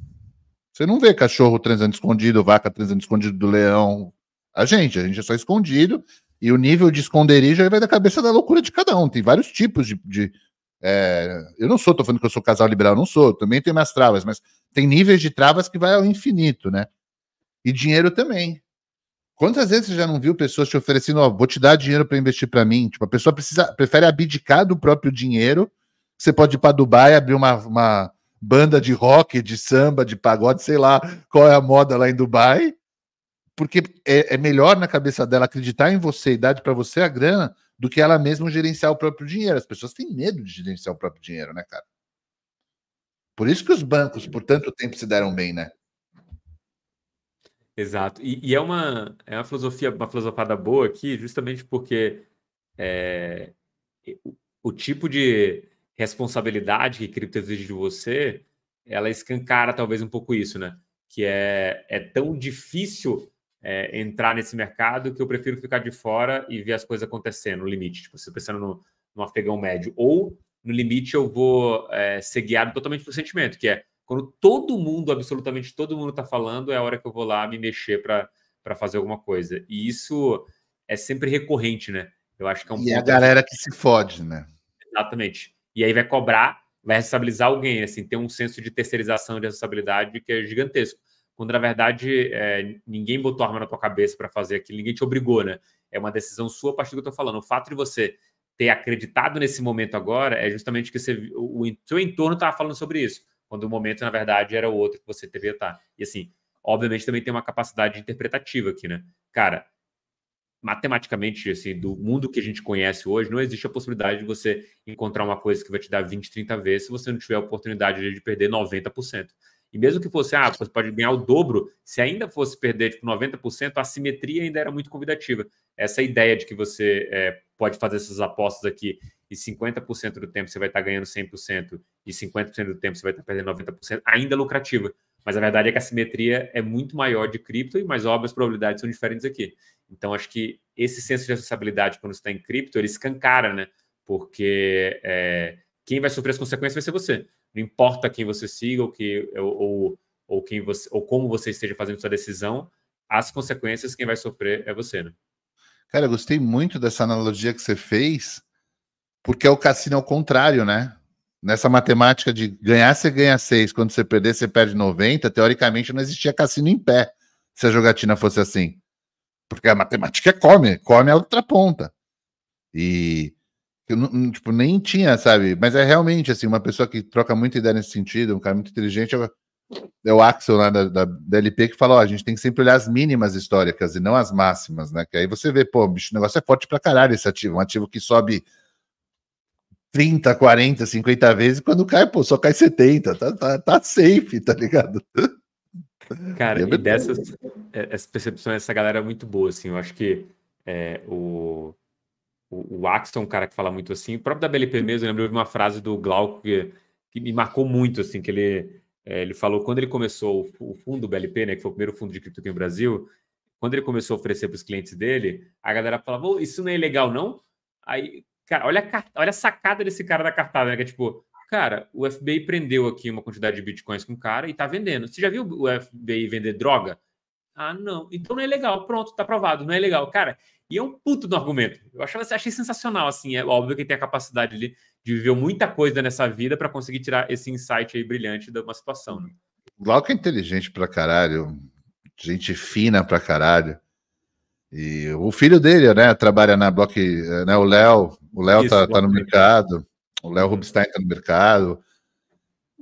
Você não vê cachorro transando escondido, vaca transando escondido do leão. A gente, a gente é só escondido. E o nível de esconderijo aí vai da cabeça da loucura de cada um. Tem vários tipos de. de é, eu não sou, tô falando que eu sou casal liberal, não sou. Também tenho minhas travas, mas tem níveis de travas que vai ao infinito, né? E dinheiro também. Quantas vezes você já não viu pessoas te oferecendo, ó, vou te dar dinheiro para investir para mim? Tipo, a pessoa precisa, prefere abdicar do próprio dinheiro. Você pode ir para Dubai abrir uma, uma banda de rock, de samba, de pagode, sei lá qual é a moda lá em Dubai, porque é, é melhor na cabeça dela acreditar em você e dar para você a grana do que ela mesma gerenciar o próprio dinheiro. As pessoas têm medo de gerenciar o próprio dinheiro, né, cara? Por isso que os bancos, por tanto tempo, se deram bem, né? Exato. E, e, é, uma, é uma filosofia, uma filosofada boa aqui, justamente porque é, o, o, tipo de, responsabilidade que cripto exige de você, ela escancara talvez um pouco isso, né? Que é, é tão difícil é, entrar nesse mercado que eu prefiro ficar de fora e ver as coisas acontecendo no limite. Tipo, você pensando no, no afegão médio. Ou, no limite, eu vou é, ser guiado totalmente pelo sentimento, que é quando todo mundo, absolutamente todo mundo está falando, é a hora que eu vou lá me mexer para fazer alguma coisa. E isso é sempre recorrente, né? Eu acho que é um E é a galera que se fode, né? Exatamente e aí vai cobrar, vai responsabilizar alguém, assim, tem um senso de terceirização de responsabilidade que é gigantesco. Quando, na verdade, é, ninguém botou arma na tua cabeça para fazer aquilo, ninguém te obrigou, né? É uma decisão sua a partir do que eu tô falando. O fato de você ter acreditado nesse momento agora é justamente que você, o, o seu entorno estava falando sobre isso, quando o momento, na verdade, era o outro que você deveria estar. Tá. E assim, obviamente também tem uma capacidade interpretativa aqui, né? Cara, matematicamente, assim, do mundo que a gente conhece hoje, não existe a possibilidade de você encontrar uma coisa que vai te dar 20, 30 vezes se você não tiver a oportunidade de perder 90%. E mesmo que fosse, ah, você pode ganhar o dobro, se ainda fosse perder tipo, 90%, a simetria ainda era muito convidativa. Essa ideia de que você é, pode fazer essas apostas aqui e 50% do tempo você vai estar ganhando 100% e 50% do tempo você vai estar perdendo 90%, ainda é lucrativa. Mas a verdade é que a simetria é muito maior de cripto e mais óbvio as probabilidades são diferentes aqui. Então, acho que esse senso de responsabilidade, quando está em cripto, ele escancara, né? Porque é, quem vai sofrer as consequências vai ser você. Não importa quem você siga ou, que, ou, ou, quem você, ou como você esteja fazendo sua decisão, as consequências, quem vai sofrer é você, né? Cara, eu gostei muito dessa analogia que você fez, porque é o cassino ao contrário, né? Nessa matemática de ganhar, você ganha seis, quando você perder, você perde 90, teoricamente não existia cassino em pé, se a jogatina fosse assim. Porque a matemática é come, come a outra ponta. E eu não, tipo, nem tinha, sabe? Mas é realmente assim, uma pessoa que troca muita ideia nesse sentido, um cara muito inteligente, é o é Axel lá da, da, da LP que falou a gente tem que sempre olhar as mínimas históricas e não as máximas, né? Que aí você vê, pô, bicho, o negócio é forte pra caralho esse ativo, um ativo que sobe 30, 40, 50 vezes, quando cai, pô, só cai 70, tá, tá, tá safe, tá ligado? Cara, e, é e dessas é, essas percepções, essa galera é muito boa, assim. Eu acho que é, o, o, o Axon é um cara que fala muito assim. O próprio da BLP mesmo, eu lembro de uma frase do Glauco que, que me marcou muito, assim, que ele, é, ele falou quando ele começou o, fundo BLP, né, que foi o primeiro fundo de cripto aqui no Brasil, quando ele começou a oferecer para os clientes dele, a galera falava, oh, isso não é legal, não? Aí, cara, olha, a, olha a sacada desse cara da cartada, né? Que é tipo, Cara, o FBI prendeu aqui uma quantidade de bitcoins com o cara e tá vendendo. Você já viu o FBI vender droga? Ah, não. Então não é legal. Pronto, tá provado. Não é legal. Cara, e é um puto no argumento. Eu achava, achei sensacional, assim. É óbvio que tem a capacidade de, de viver muita coisa nessa vida para conseguir tirar esse insight aí brilhante de uma situação, né? Glauco é inteligente pra caralho. Gente fina pra caralho. E o filho dele, né, trabalha na Block... Eh, né, o Léo. O Léo tá, tá no mercado. O Léo Rubinstein está no mercado.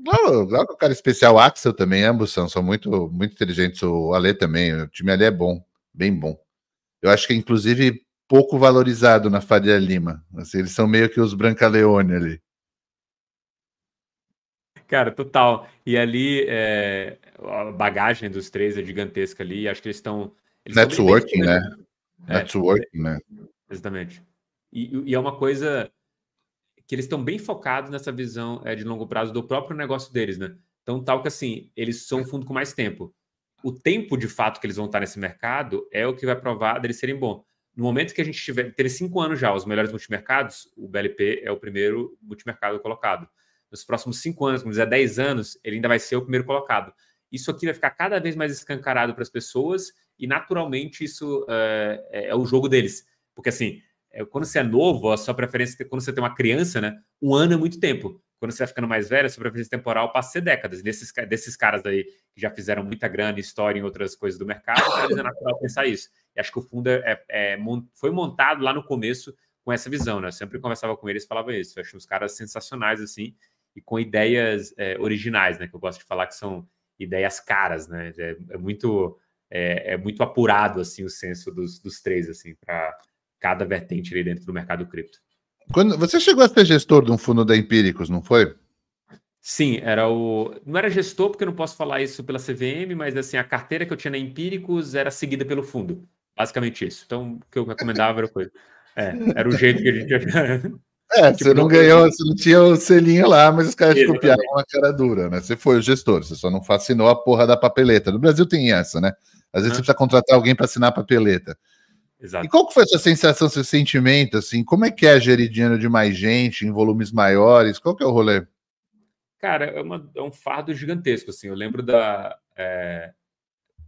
Claro, claro que o é cara especial, Axel também, ambos são, são muito, muito inteligentes. O Ale também, o time Ale é bom, bem bom. Eu acho que, é, inclusive, pouco valorizado na Faria Lima. Assim, eles são meio que os Branca Leone ali. Cara, total. E ali, é... a bagagem dos três é gigantesca ali. Acho que eles estão. Networking, né? né? É. Networking, né? Exatamente. E, e é uma coisa que eles estão bem focados nessa visão é, de longo prazo do próprio negócio deles, né? Então, tal que assim, eles são um fundo com mais tempo. O tempo de fato que eles vão estar nesse mercado é o que vai provar deles serem bom. No momento que a gente tiver, ter cinco anos já, os melhores multimercados, o BLP é o primeiro multimercado colocado. Nos próximos cinco anos, como dizer, dez anos, ele ainda vai ser o primeiro colocado. Isso aqui vai ficar cada vez mais escancarado para as pessoas e, naturalmente, isso é, é o jogo deles. Porque, assim, é, quando você é novo, a sua preferência, quando você tem uma criança, né? Um ano é muito tempo. Quando você vai ficando mais velho, a sua preferência temporal passa a ser décadas. Desses, desses caras aí que já fizeram muita grana, história em outras coisas do mercado, é natural pensar isso. E acho que o fundo é, é, é foi montado lá no começo com essa visão, né? Eu sempre conversava com eles e falava isso. Eu acho uns caras sensacionais, assim, e com ideias é, originais, né? Que eu gosto de falar que são ideias caras, né? É, é muito, é, é, muito apurado, assim, o senso dos, dos três, assim, para cada vertente ali dentro do mercado cripto. Quando você chegou a ser gestor de um fundo da Empíricos, não foi? Sim, era o. Não era gestor, porque eu não posso falar isso pela CVM, mas assim, a carteira que eu tinha na Empíricos era seguida pelo fundo. Basicamente isso. Então, o que eu recomendava era coisa. É, era o jeito que a gente. é, tipo, você não, não ganhou, você não tinha o selinho lá, mas os caras copiaram uma cara dura, né? Você foi o gestor, você só não fascinou a porra da papeleta. No Brasil tem essa, né? Às vezes você precisa contratar alguém para assinar a papeleta. Exato. E qual que foi essa sensação, seu sentimento, assim? Como é que é gerir dinheiro de mais gente, em volumes maiores? Qual que é o rolê? Cara, é, uma, é um fardo gigantesco, assim. Eu lembro da... É...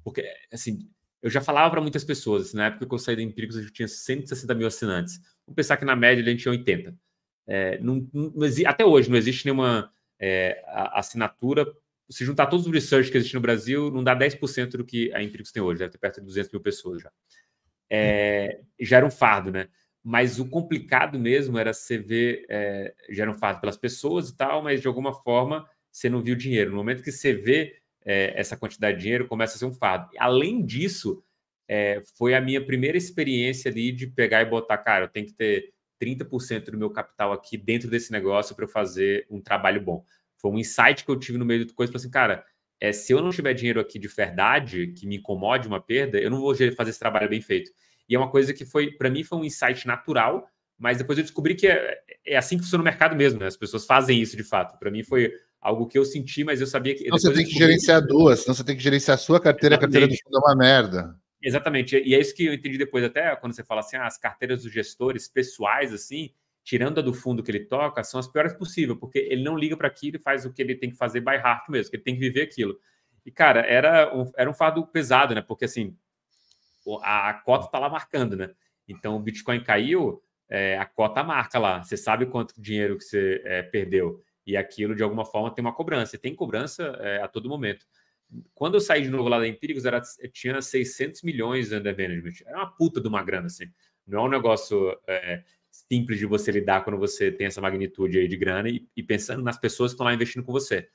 Porque, assim, eu já falava para muitas pessoas. Assim, na época que eu saí da Empíricos, a gente tinha 160 mil assinantes. Vamos pensar que na média a gente tinha 80. É, não, não, até hoje não existe nenhuma é, assinatura se juntar todos os research que existe no Brasil, não dá 10% do que a Empíricos tem hoje, deve ter perto de 200 mil pessoas já é, já era um fardo, né? Mas o complicado mesmo era você ver, é, já era um fardo pelas pessoas e tal, mas de alguma forma você não viu dinheiro. No momento que você vê é, essa quantidade de dinheiro, começa a ser um fardo. Além disso, é, foi a minha primeira experiência ali de pegar e botar, cara, eu tenho que ter 30% do meu capital aqui dentro desse negócio para eu fazer um trabalho bom. Foi um insight que eu tive no meio do coisa, falei assim, cara, é, se eu não tiver dinheiro aqui de verdade, que me incomode uma perda, eu não vou fazer esse trabalho bem feito. E é uma coisa que foi, para mim, foi um insight natural, mas depois eu descobri que é, é assim que funciona o mercado mesmo, né? As pessoas fazem isso de fato. Para mim foi algo que eu senti, mas eu sabia que. Não, você tem que gerenciar que... duas, senão você tem que gerenciar a sua carteira, Exatamente. a carteira do fundo é uma merda. Exatamente, e é isso que eu entendi depois, até quando você fala assim, ah, as carteiras dos gestores pessoais, assim, tirando a do fundo que ele toca, são as piores possíveis porque ele não liga para aquilo e faz o que ele tem que fazer by heart mesmo, que ele tem que viver aquilo. E, cara, era um, era um fardo pesado, né? Porque, assim, a cota está lá marcando, né? Então, o Bitcoin caiu, é, a cota marca lá. Você sabe quanto dinheiro que você é, perdeu. E aquilo, de alguma forma, tem uma cobrança. E tem cobrança é, a todo momento. Quando eu saí de novo lá da Empíricos, era, tinha 600 milhões de under management. Era uma puta de uma grana, assim. Não é um negócio... É, simples de você lidar quando você tem essa magnitude aí de grana e, e pensando nas pessoas que estão lá investindo com você.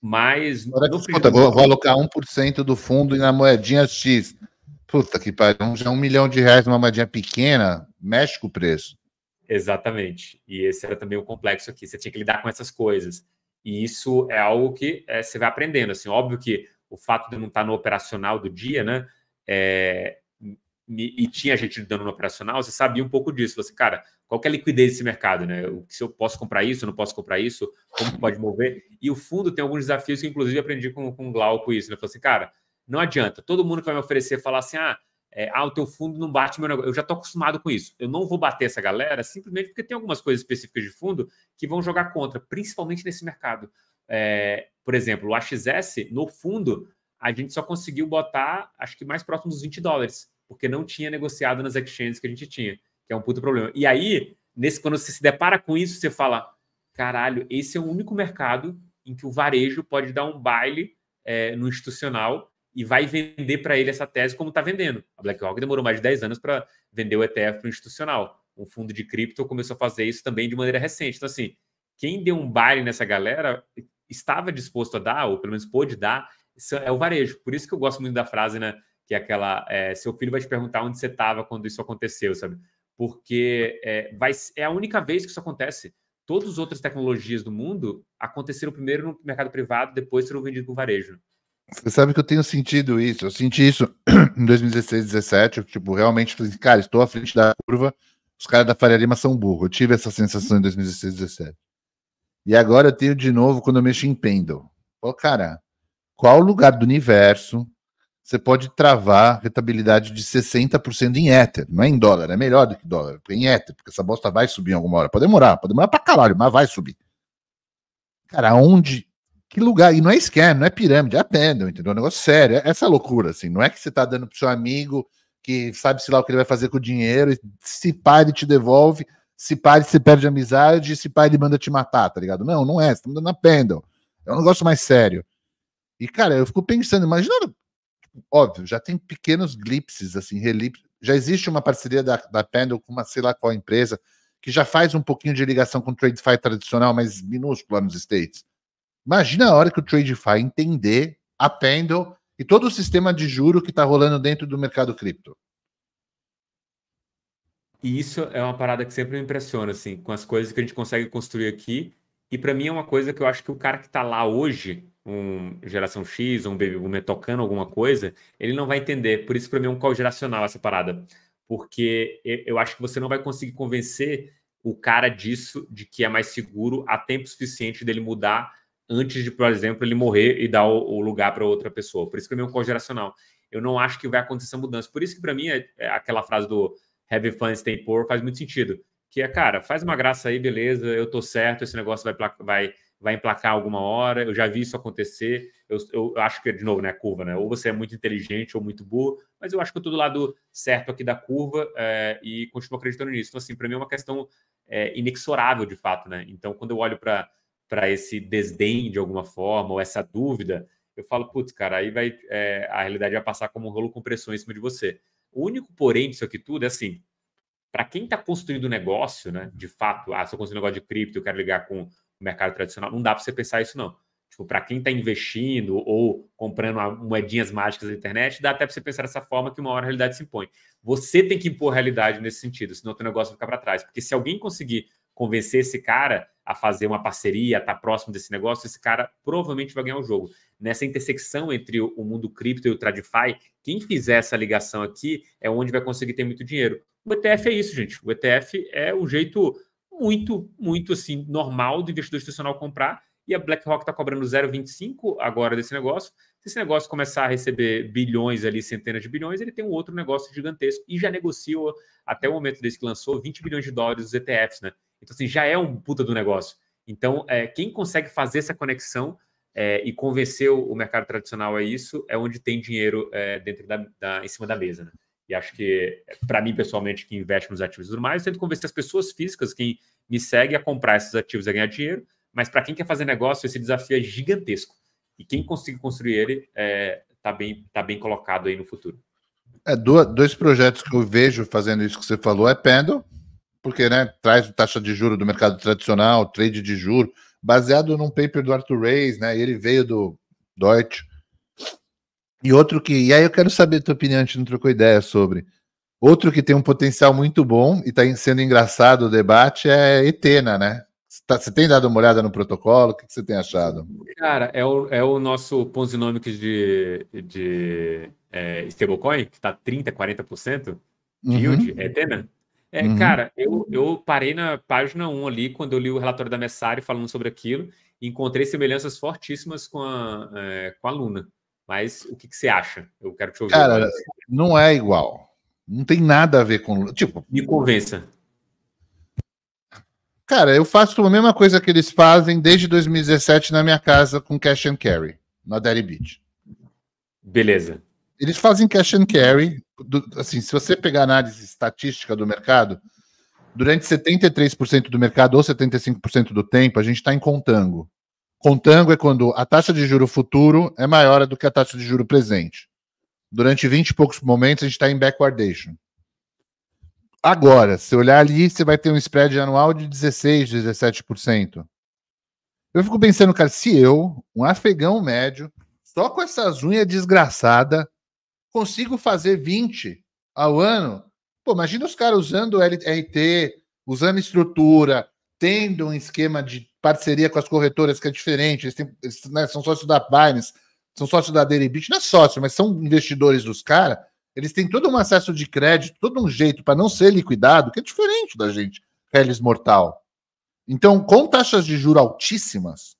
Mas. Puta, vou, vou alocar 1% do fundo e na moedinha X. Puta que pariu, já um milhão de reais numa moedinha pequena, mexe com o preço. Exatamente. E esse era também o complexo aqui. Você tinha que lidar com essas coisas. E isso é algo que é, você vai aprendendo. Assim, óbvio que o fato de não estar no operacional do dia, né? É, e tinha gente dando no operacional, você sabia um pouco disso. Você, assim, cara, qual é a liquidez desse mercado, né? Se eu posso comprar isso, não posso comprar isso, como pode mover? E o fundo tem alguns desafios que, inclusive, aprendi com, com o Glauco isso, né? Eu falei assim, cara, não adianta. Todo mundo que vai me oferecer falar assim, ah, é, ah, o teu fundo não bate meu negócio. Eu já estou acostumado com isso. Eu não vou bater essa galera simplesmente porque tem algumas coisas específicas de fundo que vão jogar contra, principalmente nesse mercado. É, por exemplo, o AXS, no fundo, a gente só conseguiu botar, acho que mais próximo dos 20 dólares porque não tinha negociado nas exchanges que a gente tinha, que é um puto problema. E aí, nesse quando você se depara com isso, você fala: caralho, esse é o único mercado em que o varejo pode dar um baile é, no institucional e vai vender para ele essa tese como está vendendo. A BlackRock demorou mais de 10 anos para vender o ETF para o institucional. Um fundo de cripto começou a fazer isso também de maneira recente. Então, assim, quem deu um baile nessa galera estava disposto a dar, ou pelo menos pôde dar, é o varejo. Por isso que eu gosto muito da frase, né? que é aquela é, seu filho vai te perguntar onde você estava quando isso aconteceu, sabe? Porque é, vai, é a única vez que isso acontece. Todas as outras tecnologias do mundo aconteceram primeiro no mercado privado, depois foram vendidas para o varejo. Você sabe que eu tenho sentido isso. Eu senti isso em 2016, 2017. Eu, tipo, realmente falei assim, cara, estou à frente da curva. Os caras da Faria Lima são burros. Eu tive essa sensação em 2016, 2017. E agora eu tenho de novo quando eu mexo em Pendle. Pô, cara, qual lugar do universo você pode travar rentabilidade de 60% em Ether, não é em dólar, é melhor do que dólar, porque é em Ether, porque essa bosta vai subir em alguma hora. Pode demorar, pode demorar pra caralho, mas vai subir. Cara, onde. Que lugar? E não é esquema, não é pirâmide, é aprendam, entendeu? É um negócio sério. É essa loucura, assim. Não é que você tá dando pro seu amigo que sabe, sei lá, o que ele vai fazer com o dinheiro, e se pá, ele te devolve, se pá, ele se perde amizade, se pai ele manda te matar, tá ligado? Não, não é. Você tá dando aprendam. É um negócio mais sério. E, cara, eu fico pensando, imagina óbvio, já tem pequenos glipses, assim, relips Já existe uma parceria da, da Pendle com uma, sei lá qual empresa, que já faz um pouquinho de ligação com o TradeFi tradicional, mas lá nos States. Imagina a hora que o TradeFi entender a Pendle e todo o sistema de juro que está rolando dentro do mercado cripto. E isso é uma parada que sempre me impressiona, assim, com as coisas que a gente consegue construir aqui. E para mim é uma coisa que eu acho que o cara que está lá hoje um geração X ou um baby boomer tocando alguma coisa, ele não vai entender. Por isso, para mim, é um call geracional essa parada. Porque eu acho que você não vai conseguir convencer o cara disso, de que é mais seguro, a tempo suficiente dele mudar antes de, por exemplo, ele morrer e dar o, lugar para outra pessoa. Por isso que é call geracional Eu não acho que vai acontecer essa mudança. Por isso que, para mim, é, é aquela frase do have fun, stay poor faz muito sentido. Que é, cara, faz uma graça aí, beleza, eu tô certo, esse negócio vai, vai vai emplacar alguma hora. Eu já vi isso acontecer. Eu, eu, acho que, de novo, né? Curva, né? Ou você é muito inteligente ou muito burro, mas eu acho que eu estou do lado certo aqui da curva é, e continuo acreditando nisso. Então, assim, para mim é uma questão é, inexorável, de fato, né? Então, quando eu olho para esse desdém de alguma forma ou essa dúvida, eu falo, putz, cara, aí vai é, a realidade vai passar como um rolo compressor em cima de você. O único porém disso aqui tudo é assim, para quem está construindo um negócio, né? De fato, ah, se eu construir um negócio de cripto, eu quero ligar com mercado tradicional. Não dá para você pensar isso, não. Tipo, para quem está investindo ou comprando moedinhas mágicas na internet, dá até para você pensar dessa forma que uma hora a realidade se impõe. Você tem que impor a realidade nesse sentido, senão o teu negócio vai ficar para trás. Porque se alguém conseguir convencer esse cara a fazer uma parceria, a tá estar próximo desse negócio, esse cara provavelmente vai ganhar o jogo. Nessa intersecção entre o mundo cripto e o TradFi, quem fizer essa ligação aqui é onde vai conseguir ter muito dinheiro. O ETF é isso, gente. O ETF é o jeito muito, muito assim, normal do investidor institucional comprar. E a BlackRock está cobrando 0,25 agora desse negócio. Se esse negócio começar a receber bilhões ali, centenas de bilhões, ele tem um outro negócio gigantesco e já negociou, até o momento desse que lançou, 20 bilhões de dólares os ETFs, né? Então, assim, já é um puta do negócio. Então, é, quem consegue fazer essa conexão é, e convencer o mercado tradicional a isso é onde tem dinheiro é, dentro da, da, em cima da mesa, né? E acho que, para mim, pessoalmente, que investe nos ativos e tudo mais, eu tento convencer as pessoas físicas, quem me segue, a comprar esses ativos e ganhar dinheiro. Mas para quem quer fazer negócio, esse desafio é gigantesco. E quem conseguir construir ele está é, tá bem, tá bem colocado aí no futuro. É, dois projetos que eu vejo fazendo isso que você falou é Pendle, porque né, traz taxa de juro do mercado tradicional, trade de juro, baseado num paper do Arthur Reis, né? Ele veio do Deutsche, e outro que. E aí eu quero saber a tua opinião, a gente não trocou ideia sobre. Outro que tem um potencial muito bom e está sendo engraçado o debate é Etena, né? Tá, você tem dado uma olhada no protocolo? O que você tem achado? Cara, é o, é o nosso Ponzinomics de, de é, stablecoin, que está 30%, 40% de uhum. yield, é Etena. É, uhum. Cara, eu, eu parei na página 1 ali, quando eu li o relatório da Messari falando sobre aquilo, e encontrei semelhanças fortíssimas com a, é, com a Luna. Mas o que, que você acha? Eu quero te ouvir. Cara, não é igual. Não tem nada a ver com. Tipo. Me convença. Cara, eu faço a mesma coisa que eles fazem desde 2017 na minha casa com Cash and Carry, na Daddy Beach. Beleza. Eles fazem cash and carry. Do, assim, se você pegar a análise estatística do mercado, durante 73% do mercado ou 75% do tempo, a gente está em contango. Contango é quando a taxa de juro futuro é maior do que a taxa de juro presente. Durante 20 e poucos momentos, a gente está em backwardation. Agora, se olhar ali, você vai ter um spread anual de 16, 17%. Eu fico pensando, cara, se eu, um afegão médio, só com essas unhas desgraçada, consigo fazer 20 ao ano, pô, imagina os caras usando LRT, usando estrutura, tendo um esquema de parceria com as corretoras que é diferente, eles, têm, eles né, são sócios da Binance, são sócios da Deribit, não é sócio, mas são investidores dos caras, eles têm todo um acesso de crédito, todo um jeito para não ser liquidado, que é diferente da gente, reles mortal. Então, com taxas de juros altíssimas,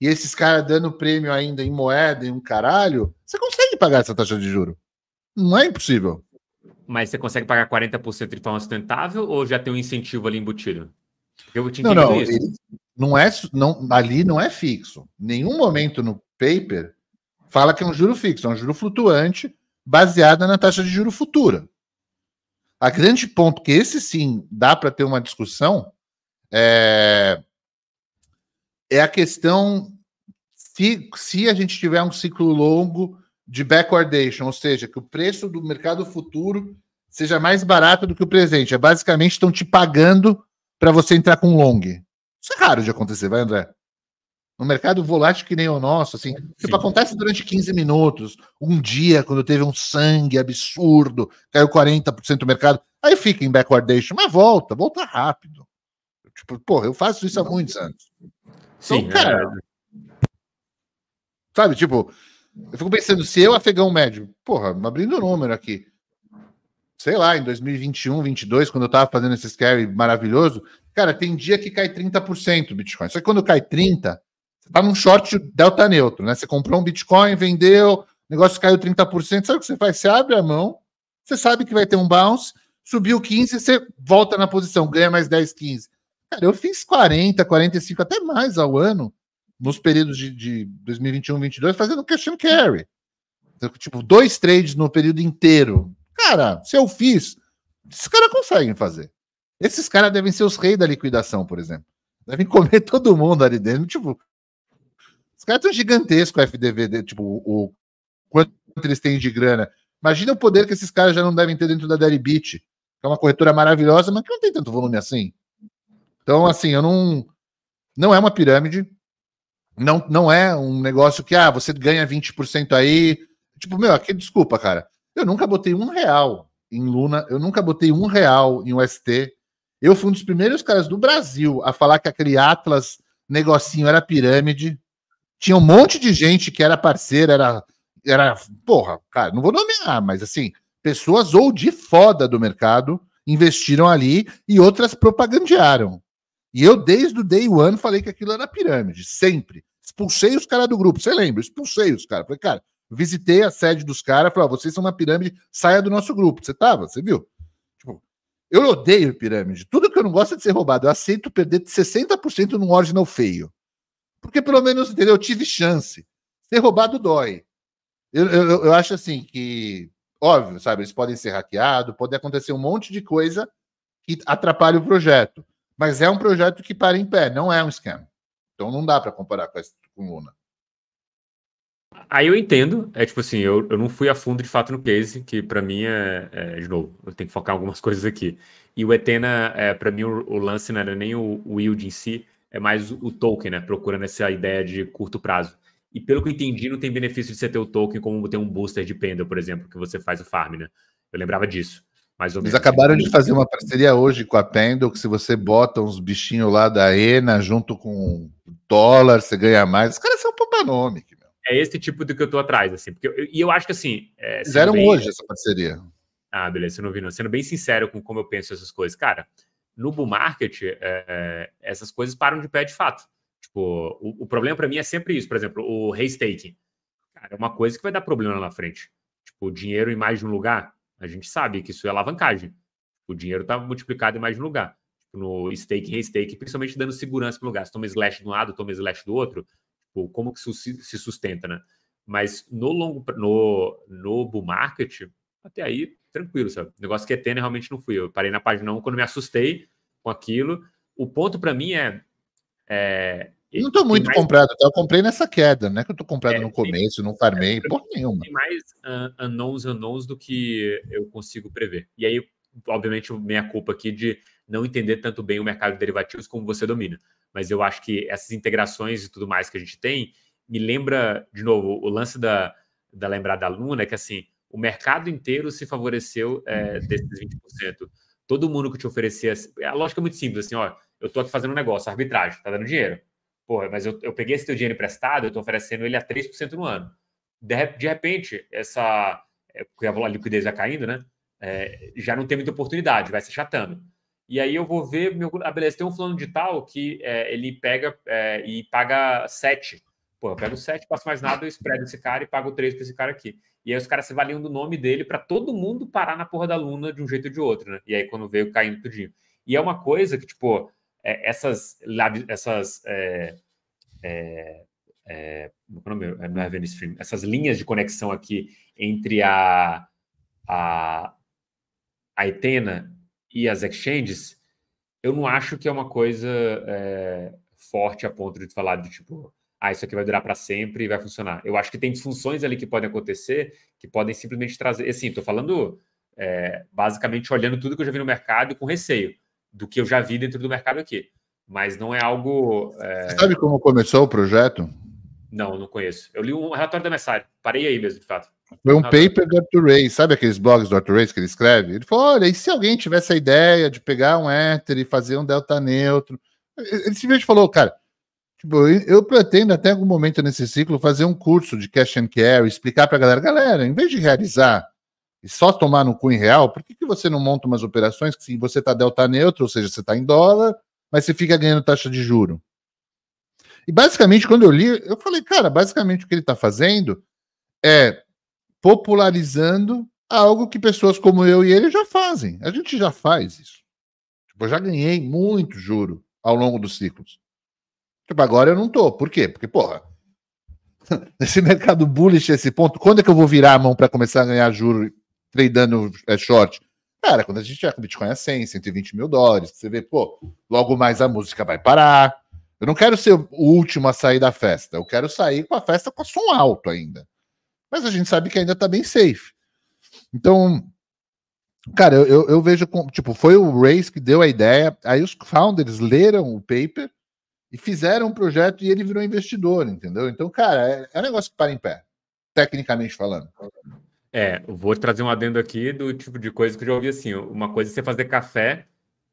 e esses caras dando prêmio ainda em moeda, em um caralho, você consegue pagar essa taxa de juro. Não é impossível. Mas você consegue pagar 40% de forma sustentável ou já tem um incentivo ali embutido? Eu tinha não, não, isso. não é, não, ali não é fixo. Nenhum momento no paper fala que é um juro fixo, é um juro flutuante baseado na taxa de juro futura. A grande ponto que esse sim dá para ter uma discussão é, é a questão se, se a gente tiver um ciclo longo de backwardation, ou seja, que o preço do mercado futuro seja mais barato do que o presente. É basicamente estão te pagando para você entrar com long. Isso é raro de acontecer, vai, André? No mercado volátil que nem o nosso, assim, é tipo, acontece durante 15 minutos, um dia, quando teve um sangue absurdo, caiu 40% do mercado, aí fica em backwardation, mas volta, volta rápido. Tipo, porra, eu faço isso há muitos anos. Sim, então, é cara. É... Sabe, tipo, eu fico pensando, se eu, afegão médio, porra, abrindo o número aqui, sei lá, em 2021, 2022, quando eu tava fazendo esse scary maravilhoso, cara, tem dia que cai 30% o Bitcoin. Só que quando cai 30, você tá num short delta neutro, né? Você comprou um Bitcoin, vendeu, o negócio caiu 30%, sabe o que você faz? Você abre a mão, você sabe que vai ter um bounce, subiu 15, você volta na posição, ganha mais 10, 15. Cara, eu fiz 40, 45, até mais ao ano, nos períodos de, de 2021, 2022, fazendo cash and carry. Então, tipo, dois trades no período inteiro, Cara, se eu fiz, esses caras conseguem fazer. Esses caras devem ser os reis da liquidação, por exemplo. Devem comer todo mundo ali dentro. Tipo, os caras estão gigantescos, o FDV, tipo, o, o quanto eles têm de grana. Imagina o poder que esses caras já não devem ter dentro da Deribit, que é uma corretora maravilhosa, mas que não tem tanto volume assim. Então, assim, eu não. Não é uma pirâmide. Não, não é um negócio que, ah, você ganha 20% aí. Tipo, meu, aqui, desculpa, cara. Eu nunca botei um real em Luna, eu nunca botei um real em UST. Eu fui um dos primeiros caras do Brasil a falar que aquele Atlas negocinho era pirâmide. Tinha um monte de gente que era parceira, era. era porra, cara, não vou nomear, mas assim, pessoas ou de foda do mercado investiram ali e outras propagandearam. E eu, desde o day one, falei que aquilo era pirâmide, sempre. Expulsei os caras do grupo, você lembra? Expulsei os caras. Falei, cara, visitei a sede dos caras, falei, ó, vocês são uma pirâmide, saia do nosso grupo. Você tava, você viu? Tipo, eu odeio pirâmide. Tudo que eu não gosto é de ser roubado. Eu aceito perder 60% num original feio. Porque pelo menos, entendeu? Eu tive chance. Ser roubado dói. Eu, eu, eu acho assim que, óbvio, sabe? Eles podem ser hackeados, pode acontecer um monte de coisa que atrapalha o projeto. Mas é um projeto que para em pé, não é um esquema. Então não dá para comparar com, essa, com Luna. Aí eu entendo, é tipo assim, eu, eu não fui a fundo de fato no case, que para mim é, é, de novo, eu tenho que focar em algumas coisas aqui. E o Etena, é, para mim, o, o, lance não era nem o, o yield em si, é mais o, token, né? Procurando essa ideia de curto prazo. E pelo que eu entendi, não tem benefício de você ter o token como ter um booster de Pendle, por exemplo, que você faz o farm, né? Eu lembrava disso. Mais ou Eles acabaram de fazer uma parceria hoje com a Pendle, que se você bota uns bichinhos lá da ENA junto com dólar, você ganha mais. Os caras são poupa nome é esse tipo do que eu tô atrás, assim. Porque eu, e eu acho que, assim... É, Fizeram bem... hoje essa parceria. Ah, beleza, você não viu, não. Sendo bem sincero com como eu penso essas coisas. Cara, no bull market, é, é essas coisas param de pé de fato. Tipo, o, o problema para mim é sempre isso. Por exemplo, o restaking. Cara, é uma coisa que vai dar problema na frente. Tipo, dinheiro em mais de um lugar, a gente sabe que isso é alavancagem. O dinheiro tá multiplicado em mais de um lugar. Tipo, no stake, restake, principalmente dando segurança pro lugar. Se toma slash de um lado, toma slash do outro, Tipo, como que isso se sustenta, né? Mas no longo, no, no bull market, até aí, tranquilo, sabe? O negócio que é tênis realmente não fui eu. Parei na página 1 quando me assustei com aquilo. O ponto para mim é, é não estou muito mais... comprado, tá? eu comprei nessa queda, né? Que eu tô comprado é, no começo, tem... não farmei, é, porra nenhuma. Tem mais uh, unknowns, unknowns do que eu consigo prever. E aí, obviamente, minha culpa aqui de não entender tanto bem o mercado de derivativos como você domina mas eu acho que essas integrações e tudo mais que a gente tem me lembra, de novo, o lance da, da lembrada da Luna, que assim, o mercado inteiro se favoreceu é, desses 20%. Todo mundo que te oferecia. É, a lógica é muito simples, assim, ó, eu tô aqui fazendo um negócio, arbitragem, tá dando dinheiro. Porra, mas eu, eu peguei esse teu dinheiro emprestado, eu tô oferecendo ele a 3% no ano. De, de repente, essa. Eh, porque a liquidez vai caindo, né? É, já não tem muita oportunidade, vai se chatando. E aí eu vou ver meu. Ah, beleza, tem um fulano de tal que é, ele pega é, e paga sete Pô, eu pego sete passo mais nada, eu spreado esse cara e pago três para esse cara aqui. E aí os caras se valiam do nome dele para todo mundo parar na porra da Luna de um jeito ou de outro, né? E aí quando veio caindo tudinho. E é uma coisa que, tipo, é, essas. essas é, é, é, é, não é Venice Stream, essas linhas de conexão aqui entre a, a, a Etena e as exchanges, eu não acho que é uma coisa é, forte a ponto de falar de tipo, ah, isso aqui vai durar para sempre e vai funcionar. Eu acho que tem funções ali que podem acontecer, que podem simplesmente trazer. Assim, estou falando é, basicamente olhando tudo que eu já vi no mercado com receio do que eu já vi dentro do mercado aqui. Mas não é algo. É... Você eh, sabe como começou o projeto? Não, não conheço. Eu li um relatório da Messari. Parei aí mesmo, de fato. Foi um tá. paper do Arthur Ray, sabe aqueles blogs do Arthur Ray que ele escreve? Ele falou: olha, e se alguém tivesse a ideia de pegar um éter e fazer um delta neutro? Ele simplesmente falou, cara, tipo, eu pretendo até algum momento nesse ciclo fazer um curso de cash and carry, explicar para a galera, galera, em vez de realizar e só tomar no cu em real, por que, que você não monta umas operações que se você está delta neutro, ou seja, você está em dólar, mas você fica ganhando taxa de juro? E basicamente, quando eu li, eu falei, cara, basicamente o que ele está fazendo é popularizando algo que pessoas como eu e ele já fazem. A gente já faz isso. Tipo, eu já ganhei muito juro ao longo dos ciclos. Tipo, agora eu não tô. Por quê? Porque, porra, nesse mercado bullish, esse ponto, quando é que eu vou virar a mão para começar a ganhar juro tradando é, short? Cara, quando a gente já com Bitcoin a 100, 120 mil dólares, você vê, pô, logo mais a música vai parar, eu não quero ser o último a sair da festa. Eu quero sair com a festa com som alto ainda. Mas a gente sabe que ainda tá bem safe. Então, cara, eu, eu vejo como. Tipo, foi o Race que deu a ideia. Aí os founders leram o paper e fizeram um projeto e ele virou investidor, entendeu? Então, cara, é, é um negócio que para em pé, tecnicamente falando. É, vou trazer um adendo aqui do tipo de coisa que eu já ouvi assim: uma coisa é você fazer café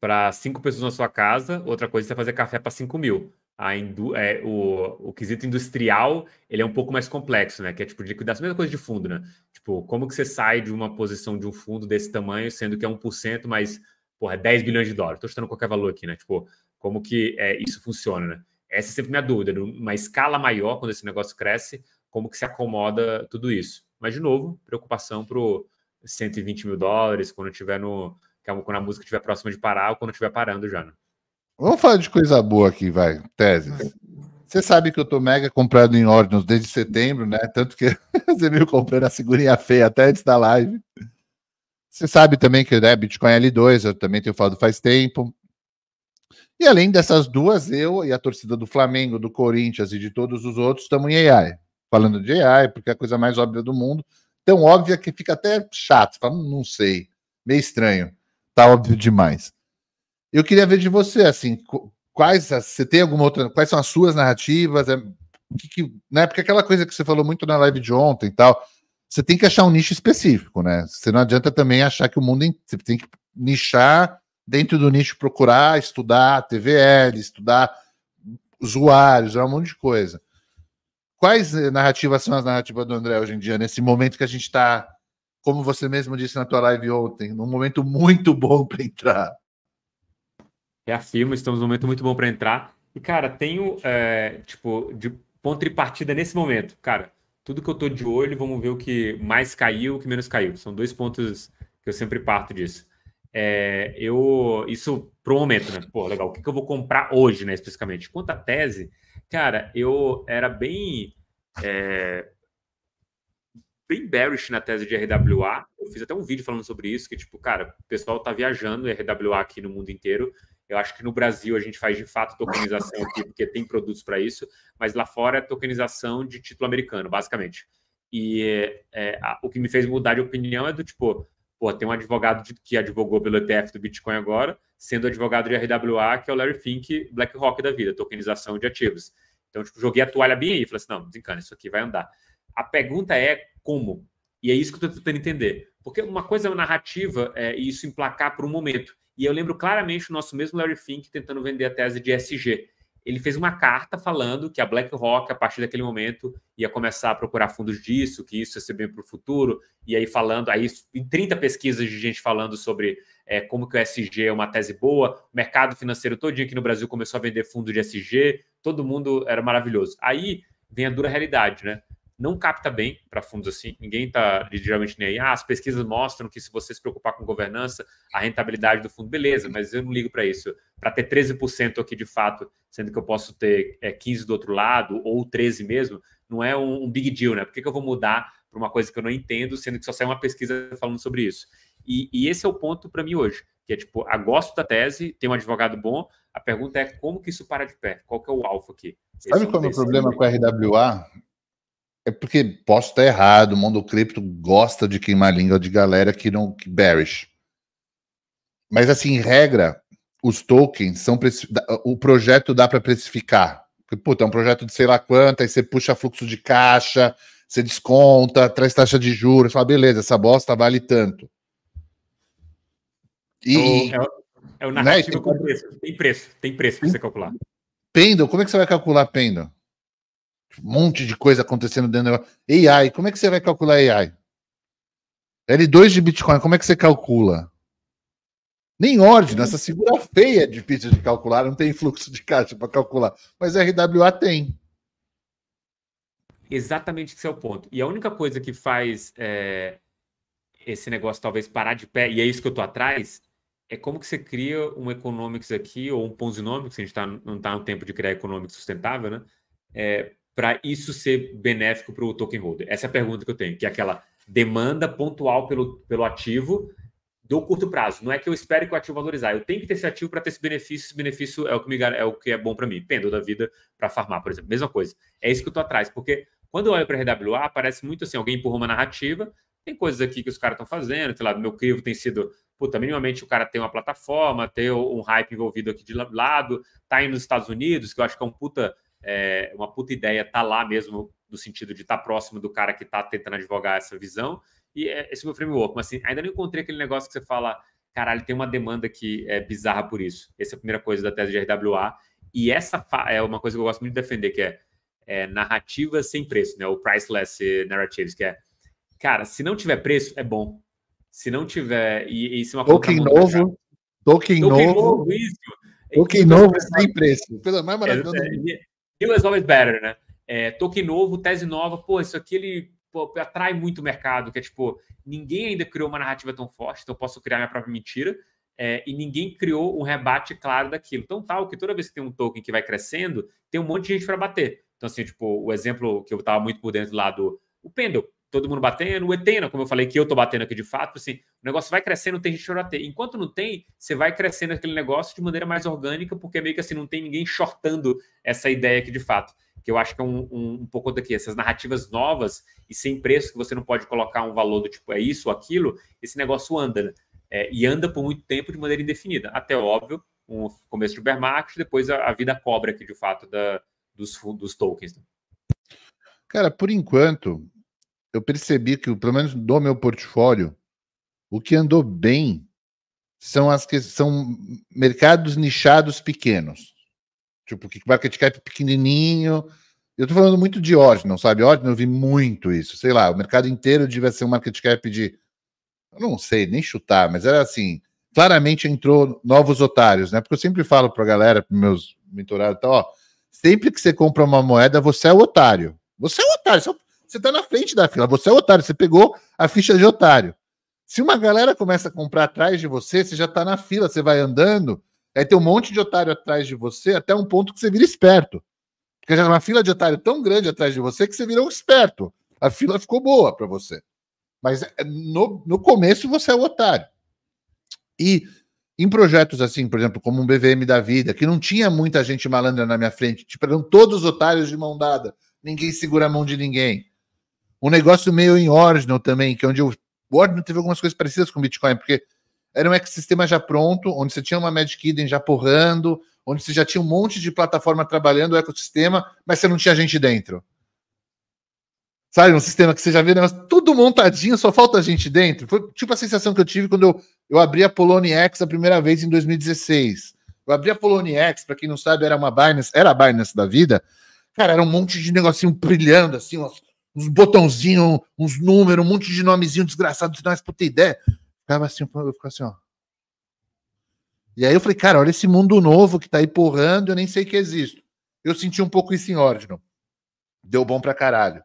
para cinco pessoas na sua casa, outra coisa é você fazer café para 5 mil. A indu, é, o, o quesito industrial ele é um pouco mais complexo, né? Que é tipo de liquidação, mesma coisa de fundo, né? Tipo, como que você sai de uma posição de um fundo desse tamanho, sendo que é 1%, mas porra, 10 é bilhões de dólares. Estou chutando qualquer valor aqui, né? Tipo, como que é, isso funciona, né? Essa é sempre minha dúvida. Numa escala maior, quando esse negócio cresce, como que se acomoda tudo isso? Mas, de novo, preocupação para 120 mil dólares, quando tiver no quando a música estiver próxima de parar ou quando estiver parando já. Né? Vamos falar de coisa boa aqui, vai. Teses. Você sabe que eu tô mega comprado em ordem desde setembro, né? Tanto que você me comprando a segurinha feia até antes da live. Você sabe também que né, Bitcoin L2, eu também tenho falado faz tempo. E além dessas duas, eu e a torcida do Flamengo, do Corinthians e de todos os outros estamos em AI. Falando de AI, porque é a coisa mais óbvia do mundo. Tão óbvia que fica até chato. Fala, hum, não sei. Meio estranho tá óbvio demais. Eu queria ver de você, assim, quais você tem alguma outra, quais são as suas narrativas? É, que, que, né? Porque aquela coisa que você falou muito na live de ontem e tal, você tem que achar um nicho específico, né? Você não adianta também achar que o mundo você tem que nichar dentro do nicho, procurar, estudar TVL, estudar usuários, é um monte de coisa. Quais eh, narrativas são as narrativas do André hoje em dia, nesse momento que a gente está como você mesmo disse na tua live ontem, num momento muito bom para entrar. Reafirmo, estamos num momento muito bom para entrar. E, cara, tenho, é, tipo, de ponto de partida nesse momento. Cara, tudo que eu tô de olho, vamos ver o que mais caiu, o que menos caiu. São dois pontos que eu sempre parto disso. É, eu, isso pro momento, né? Pô, legal, o que, que eu vou comprar hoje, né, especificamente? Quanto à tese, cara, eu era bem... É, bem bearish na tese de RWA. Eu fiz até um vídeo falando sobre isso, que tipo, cara, o pessoal tá viajando RWA aqui no mundo inteiro. Eu acho que no Brasil a gente faz de fato tokenização aqui, porque tem produtos para isso, mas lá fora é tokenização de título americano, basicamente. E é, é, a, o que me fez mudar de opinião é do tipo, pô, tem um advogado de, que advogou pelo ETF do Bitcoin agora, sendo advogado de RWA, que é o Larry Fink, BlackRock da vida, tokenização de ativos. Então, tipo, joguei a toalha bem aí, falei assim, não, desencana, isso aqui vai andar. A pergunta é como. E é isso que eu estou tentando entender. Porque uma coisa é uma narrativa é, e isso emplacar por um momento. E eu lembro claramente o nosso mesmo Larry Fink tentando vender a tese de SG. Ele fez uma carta falando que a BlackRock, a partir daquele momento, ia começar a procurar fundos disso, que isso ia ser bem para o futuro. E aí falando, aí em 30 pesquisas de gente falando sobre é, como que o SG é uma tese boa, o mercado financeiro todinho aqui no Brasil começou a vender fundo de SG, todo mundo era maravilhoso. Aí vem a dura realidade, né? não capta bem para fundos assim. Ninguém está geralmente nem aí. Ah, as pesquisas mostram que se você se preocupar com governança, a rentabilidade do fundo, beleza, mas eu não ligo para isso. Para ter 13% aqui de fato, sendo que eu posso ter é, 15% do outro lado, ou 13% mesmo, não é um, um, big deal, né? Por que, que eu vou mudar para uma coisa que eu não entendo, sendo que só sai uma pesquisa falando sobre isso? E, e esse é o ponto para mim hoje, que é tipo, a ah, gosto da tese, tem um advogado bom, a pergunta é como que isso para de pé? Qual que é o alfa aqui? Sabe é qual é o problema com a RWA? É porque posso estar errado, o mundo cripto gosta de queimar a língua de galera que não que bearish. Mas assim, em regra, os tokens são o projeto dá para precificar. Porque, puta, é um projeto de sei lá quanto, aí você puxa fluxo de caixa, você desconta, traz taxa de juros, fala, beleza, essa bosta vale tanto. E, é, o, é o é né, narrativo né? com preço. Tem preço, tem preço para você calcular. Pendle, como é que você vai calcular pendle? um monte de coisa acontecendo dentro do negócio. AI, como é que você vai calcular AI? L2 de Bitcoin, como é que você calcula? Nem ordem, essa segura feia é difícil de calcular, não tem fluxo de caixa para calcular, mas RWA tem. Exatamente esse é o ponto. E a única coisa que faz é, esse negócio talvez parar de pé, e é isso que eu estou atrás, é como que você cria um economics aqui, ou um ponzinomics, a gente tá, não está no tempo de criar economics sustentável, né? É, para isso ser benéfico para o token holder? Essa é a pergunta que eu tenho, que é aquela demanda pontual pelo, pelo ativo do curto prazo. Não é que eu espere que o ativo valorizar. Eu tenho que ter esse ativo para ter esse benefício. Esse benefício é o que, me, é, o que é bom para mim. Pêndulo da vida para farmar, por exemplo. Mesma coisa. É isso que eu estou atrás. Porque quando eu olho para a RWA, parece muito assim, alguém empurra uma narrativa. Tem coisas aqui que os caras estão fazendo. Sei lá, meu crivo tem sido... Puta, minimamente o cara tem uma plataforma, tem um hype envolvido aqui de lado. Tá indo nos Estados Unidos, que eu acho que é um puta é uma puta ideia tá lá mesmo, no sentido de estar tá próximo do cara que está tentando advogar essa visão. E é, esse é o meu framework. Mas assim, ainda não encontrei aquele negócio que você fala, caralho, tem uma demanda que é bizarra por isso. Essa é a primeira coisa da tese de RWA. E essa é uma coisa que eu gosto muito de defender, que é, é narrativa sem preço, né? O priceless narratives, que é, cara, se não tiver preço, é bom. Se não tiver, e, e isso é uma Token novo, token novo, token novo, novo então, é sem preço. Pelo mais maravilhoso. É, New is always better, né? É, token novo, tese nova, pô, isso aqui ele pô, atrai muito o mercado, que é tipo, ninguém ainda criou uma narrativa tão forte, então eu posso criar minha própria mentira, é, e ninguém criou um rebate claro daquilo. Então, tal tá, que toda vez que tem um token que vai crescendo, tem um monte de gente para bater. Então, assim, tipo, o exemplo que eu estava muito por dentro lá do o Pendle todo mundo batendo, o Etena, como eu falei, que eu tô batendo aqui de fato, assim, o negócio vai crescendo, tem gente short. Enquanto não tem, você vai crescendo aquele negócio de maneira mais orgânica, porque meio que assim, não tem ninguém shortando essa ideia aqui de fato. Que eu acho que é um, um, um pouco daqui, essas narrativas novas e sem preço, que você não pode colocar um valor do tipo é isso ou aquilo, esse negócio anda, né? É, e anda por muito tempo de maneira indefinida. Até óbvio, um começo de bear market, depois a, a vida cobra aqui de fato da, dos, dos tokens. Né? Cara, por enquanto, eu percebi que, pelo menos do meu portfólio, o que andou bem são as que são mercados nichados pequenos. Tipo, que market cap pequenininho. Eu tô falando muito de não sabe? Ordinal eu vi muito isso. Sei lá, o mercado inteiro devia ser um market cap de. Eu não sei nem chutar, mas era assim. Claramente entrou novos otários, né? Porque eu sempre falo pra galera, pros meus mentorados, tá, ó. Sempre que você compra uma moeda, você é o otário. Você é o otário, você é um você está na frente da fila, você é otário, você pegou a ficha de otário. Se uma galera começa a comprar atrás de você, você já está na fila, você vai andando, aí tem um monte de otário atrás de você, até um ponto que você vira esperto. Porque já é uma fila de otário tão grande atrás de você que você virou um esperto. A fila ficou boa para você. Mas é, no, no começo você é o otário. E em projetos assim, por exemplo, como um BVM da vida, que não tinha muita gente malandra na minha frente, tipo, eram todos otários de mão dada, ninguém segura a mão de ninguém um negócio meio em Ordinal também, que é onde o, o Ordinal teve algumas coisas parecidas com o Bitcoin, porque era um ecossistema já pronto, onde você tinha uma Magic Eden já porrando, onde você já tinha um monte de plataforma trabalhando o ecossistema, mas você não tinha gente dentro. Sabe, um sistema que você já vê, né, tudo montadinho, só falta gente dentro. Foi tipo a sensação que eu tive quando eu, eu abri a Poloniex a primeira vez em 2016. Eu abri a Poloniex, para quem não sabe, era uma Binance, era a Binance da vida. Cara, era um monte de negocinho brilhando, assim, umas, uns botãozinhos, uns números, um monte de nomezinho desgraçado, se nós é por ter ideia. Ficava assim, eu ficava assim, ó. E aí eu falei, cara, olha esse mundo novo que tá aí porrando, eu nem sei que existe. Eu senti um pouco isso em ordem. Deu bom pra caralho.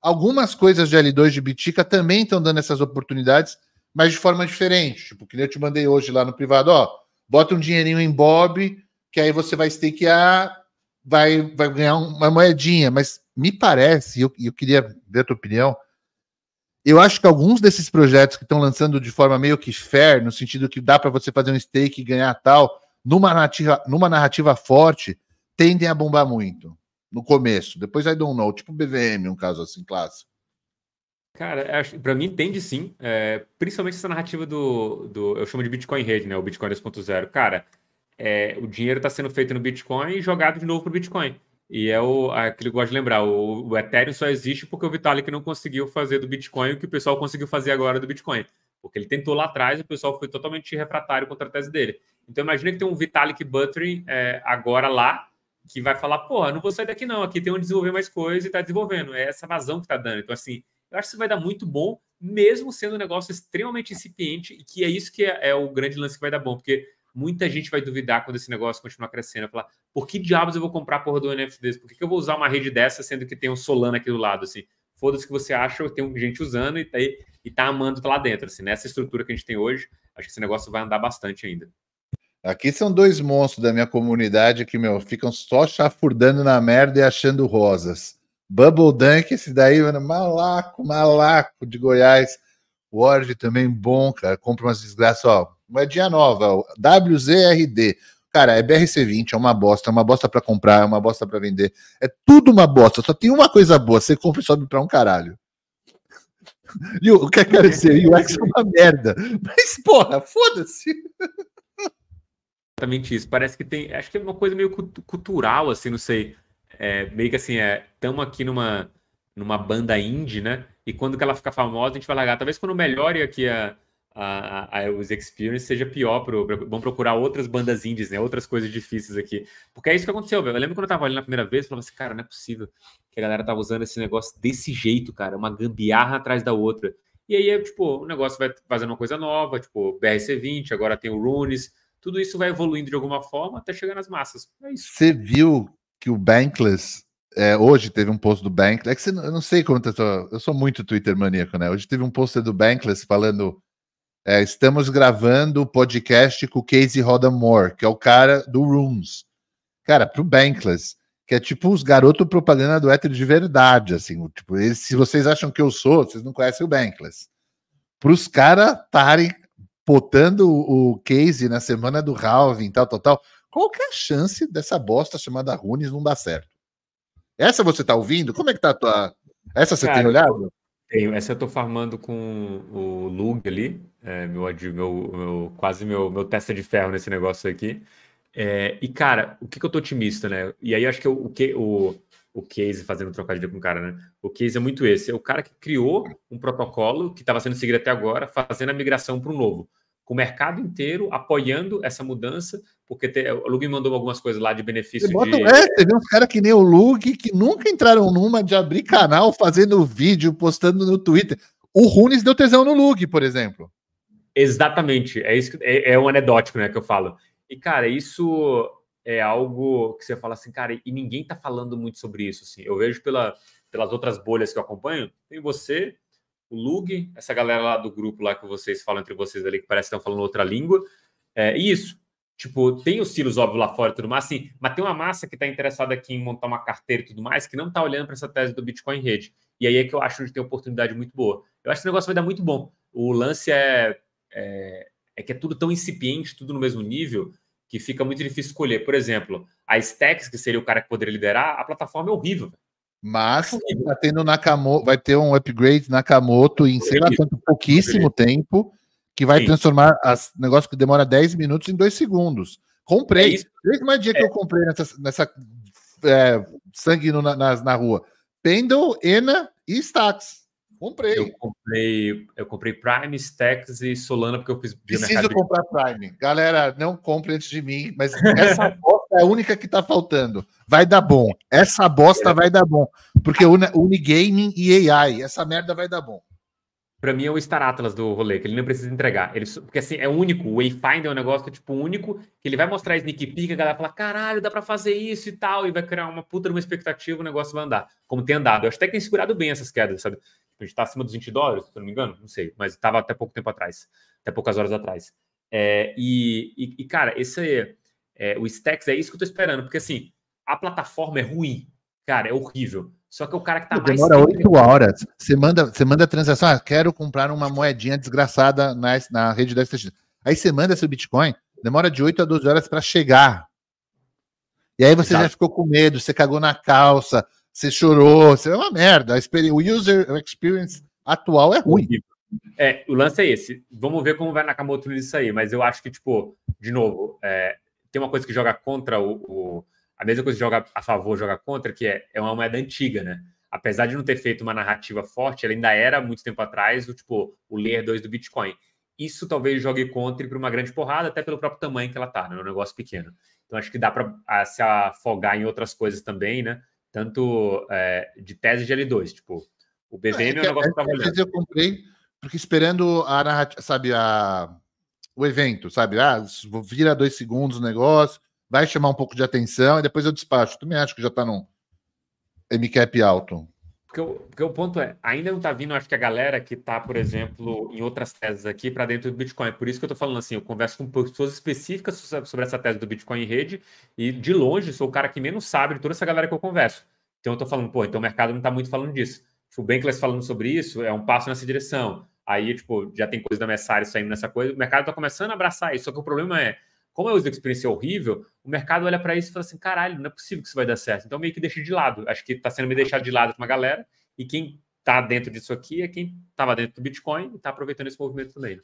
Algumas coisas de L2 de Bitica também estão dando essas oportunidades, mas de forma diferente. Tipo, que eu te mandei hoje lá no privado, ó, bota um dinheirinho em Bob, que aí você vai stakear, vai, vai ganhar uma moedinha, mas me parece, e eu, eu queria ver a tua opinião, eu acho que alguns desses projetos que estão lançando de forma meio que fair, no sentido que dá para você fazer um stake e ganhar tal, numa narrativa, numa narrativa forte, tendem a bombar muito no começo. Depois I don't know, tipo BVM, um caso assim clássico. Cara, para mim tende sim, é, principalmente essa narrativa do, do, eu chamo de Bitcoin Rede, né, o Bitcoin 2.0. Cara, é, o dinheiro está sendo feito no Bitcoin e jogado de novo pro Bitcoin. E é o, aquilo que eu gosto de lembrar: o, o, Ethereum só existe porque o Vitalik não conseguiu fazer do Bitcoin o que o pessoal conseguiu fazer agora do Bitcoin. Porque ele tentou lá atrás e o pessoal foi totalmente refratário contra a tese dele. Então, imagina que tem um Vitalik Buterin é, agora lá que vai falar: porra, não vou sair daqui não, aqui tem onde desenvolver mais coisas e está desenvolvendo. É essa vazão que está dando. Então, assim, eu acho que isso vai dar muito bom, mesmo sendo um negócio extremamente incipiente, e que é isso que é, é o grande lance que vai dar bom, porque muita gente vai duvidar quando esse negócio continuar crescendo, falar, por que diabos eu vou comprar a porra do NFT desse? Por que, que eu vou usar uma rede dessa, sendo que tem um Solana aqui do lado, assim? Foda-se que você acha, tem gente usando e tá, aí, e tá amando lá dentro, assim. Nessa estrutura que a gente tem hoje, acho que esse negócio vai andar bastante ainda. Aqui são dois monstros da minha comunidade que, meu, ficam só chafurdando na merda e achando rosas. Bubble Dunk, esse daí, mano, malaco, malaco de Goiás. Word também bom, cara. Compra umas desgraças, ó. Moedinha nova, WZRD. Cara, é BRC20, é uma bosta, é uma bosta para comprar, é uma bosta para vender. É tudo uma bosta, só tem uma coisa boa, você compra e sobe pra um caralho. E o, o que eu é quero dizer, o X é uma merda. Mas, porra, foda-se. Exatamente isso. Parece que tem. Acho que é uma coisa meio cultural, assim, não sei. É, meio que assim, é. Estamos aqui numa, numa banda indie, né? E quando ela ficar famosa, a gente vai largar. Talvez quando melhore aqui a a, a, os experience seja pior pro, vão procurar outras bandas indies, né? Outras coisas difíceis aqui. Porque é isso que aconteceu, velho. Eu lembro quando eu tava ali na primeira vez, eu falava assim, cara, não é possível que a galera tava usando esse negócio desse jeito, cara, uma gambiarra atrás da outra. E aí, é, tipo, o negócio vai fazendo uma coisa nova, tipo, BRC20, agora tem o Runes, tudo isso vai evoluindo de alguma forma até chegar nas massas. É isso. Você viu que o Bankless é, hoje teve um post do Bankless. É que você, eu não sei como eu, tá eu sou muito Twitter maníaco, né? Hoje teve um post do Bankless falando é, estamos gravando o podcast com o Casey Rodamore, que é o cara do Rooms. Cara, pro Bankless, que é tipo os garotos propaganda do hétero de verdade, assim. Tipo, eles, se vocês acham que eu sou, vocês não conhecem o Bankless. Pros caras estarem botando o Casey na semana do Halving, tal, tal, tal, qual que é a chance dessa bosta chamada Runes não dar certo? Essa você tá ouvindo? Como é que tá a tua... Essa você cara, tem olhado? Eu tenho. Essa eu tô farmando com o Lug ali, é, meu, meu, meu, quase meu, meu testa de ferro nesse negócio aqui. É, e, cara, o que, que eu tô otimista, né? E aí acho que o, que o, o Case fazendo um trocadilho com o cara, né? O Case é muito esse. É o cara que criou um protocolo que estava sendo seguido até agora, fazendo a migração para o novo com o mercado inteiro apoiando essa mudança, porque te, o Lug mandou algumas coisas lá de benefício. Bota, de... É, teve uns caras que nem o Lug que nunca entraram numa de abrir canal fazendo vídeo, postando no Twitter. O Runes deu tesão no Lug, por exemplo. Exatamente, é isso que, é, é um anedótico, né, que eu falo. E cara, isso é algo que você fala assim, cara, e ninguém tá falando muito sobre isso, assim. Eu vejo pela, pelas outras bolhas que eu acompanho, tem você, o Lug, essa galera lá do grupo lá que vocês falam entre vocês ali, que parece que estão falando outra língua. É isso. Tipo, tem os silos, óbvio, lá fora e tudo mais, assim, mas tem uma massa que está interessada aqui em montar uma carteira e tudo mais, que não está olhando para essa tese do Bitcoin rede. E aí é que eu acho que tem oportunidade muito boa. Eu acho que o negócio vai dar muito bom. O lance é, é, é que é tudo tão incipiente, tudo no mesmo nível, que fica muito difícil escolher. Por exemplo, a Stacks, que seria o cara que poderia liderar, a plataforma é horrível. Véio. Mas tá tendo Nakamoto, vai ter um upgrade Nakamoto em sei lá quanto pouquíssimo tempo que vai Sim. transformar as negócio que demora 10 minutos em 2 segundos. Comprei. É isso. Mesmo dia é. que eu é. comprei nessa, nessa é, sangue no, na, na rua. Pendle, Ena e Stacks. Comprei. Eu comprei, eu comprei Prime, Stacks e Solana porque eu fiz Preciso comprar Prime. Galera, não compre antes de mim, mas essa é a única que tá faltando. Vai dar bom. Essa bosta vai dar bom. Porque Unigaming e AI, essa merda vai dar bom. Pra mim é o Star Atlas do rolê, que ele não precisa entregar. Ele, porque assim, é único. O Wayfinder é um negócio, tipo, único, que ele vai mostrar sneak peek, a galera fala, caralho, dá pra fazer isso e tal, e vai criar uma puta uma expectativa, o negócio vai andar. Como tem andado. Eu acho até que tem segurado bem essas quedas, sabe? Tipo, a gente tá acima dos 20 dólares, se eu não me engano, não sei, mas tava até pouco tempo atrás, até poucas horas atrás. É, e, e, e, cara, esse é, o Stacks é isso que eu tô esperando, porque assim, a plataforma é ruim, cara, é horrível. Só que é o cara que tá mais. Demora oito horas. Você manda, você manda a transação, ah, quero comprar uma moedinha desgraçada na, na rede da STX. Aí você manda seu Bitcoin, demora de 8 a 12 horas para chegar. E aí você Exato. já ficou com medo, você cagou na calça, você chorou, você é uma merda. O user experience atual é ruim. É, o lance é esse. Vamos ver como vai na Nakamoto isso aí, mas eu acho que, tipo, de novo, é, tem uma coisa que joga contra o, o a mesma coisa que joga a favor, joga contra, que é, é uma moeda antiga, né? Apesar de não ter feito uma narrativa forte, ela ainda era muito tempo atrás o tipo o layer 2 do Bitcoin. Isso talvez jogue contra para uma grande porrada, até pelo próprio tamanho que ela tá, né? É um negócio pequeno. Então acho que dá para se afogar em outras coisas também, né? Tanto é, de tese de L2, tipo, o BVM é, é, um é negócio que tá é eu tava Eu comprei, porque esperando a narrativa, sabe, a o evento, sabe? Ah, vira dois segundos o negócio, vai chamar um pouco de atenção e depois eu despacho. Tu me acha que já tá num MCAP alto? Porque o, porque o ponto é, ainda não tá vindo, acho que a galera que tá, por exemplo, em outras teses aqui para dentro do Bitcoin. Por isso que eu tô falando assim, eu converso com pessoas específicas sobre essa tese do Bitcoin em rede e de longe sou o cara que menos sabe de toda essa galera que eu converso. Então eu tô falando, pô, então o mercado não tá muito falando disso. O Bankless tá falando sobre isso é um passo nessa direção Aí, tipo, já tem coisa da Messari saindo nessa coisa. O mercado está começando a abraçar isso. Só que o problema é, como a user experience é horrível, o mercado olha para isso e fala assim: caralho, não é possível que isso vai dar certo. Então meio que deixa de lado. Acho que está sendo me deixado de lado para uma galera. E quem está dentro disso aqui é quem estava dentro do Bitcoin e está aproveitando esse movimento também. Né?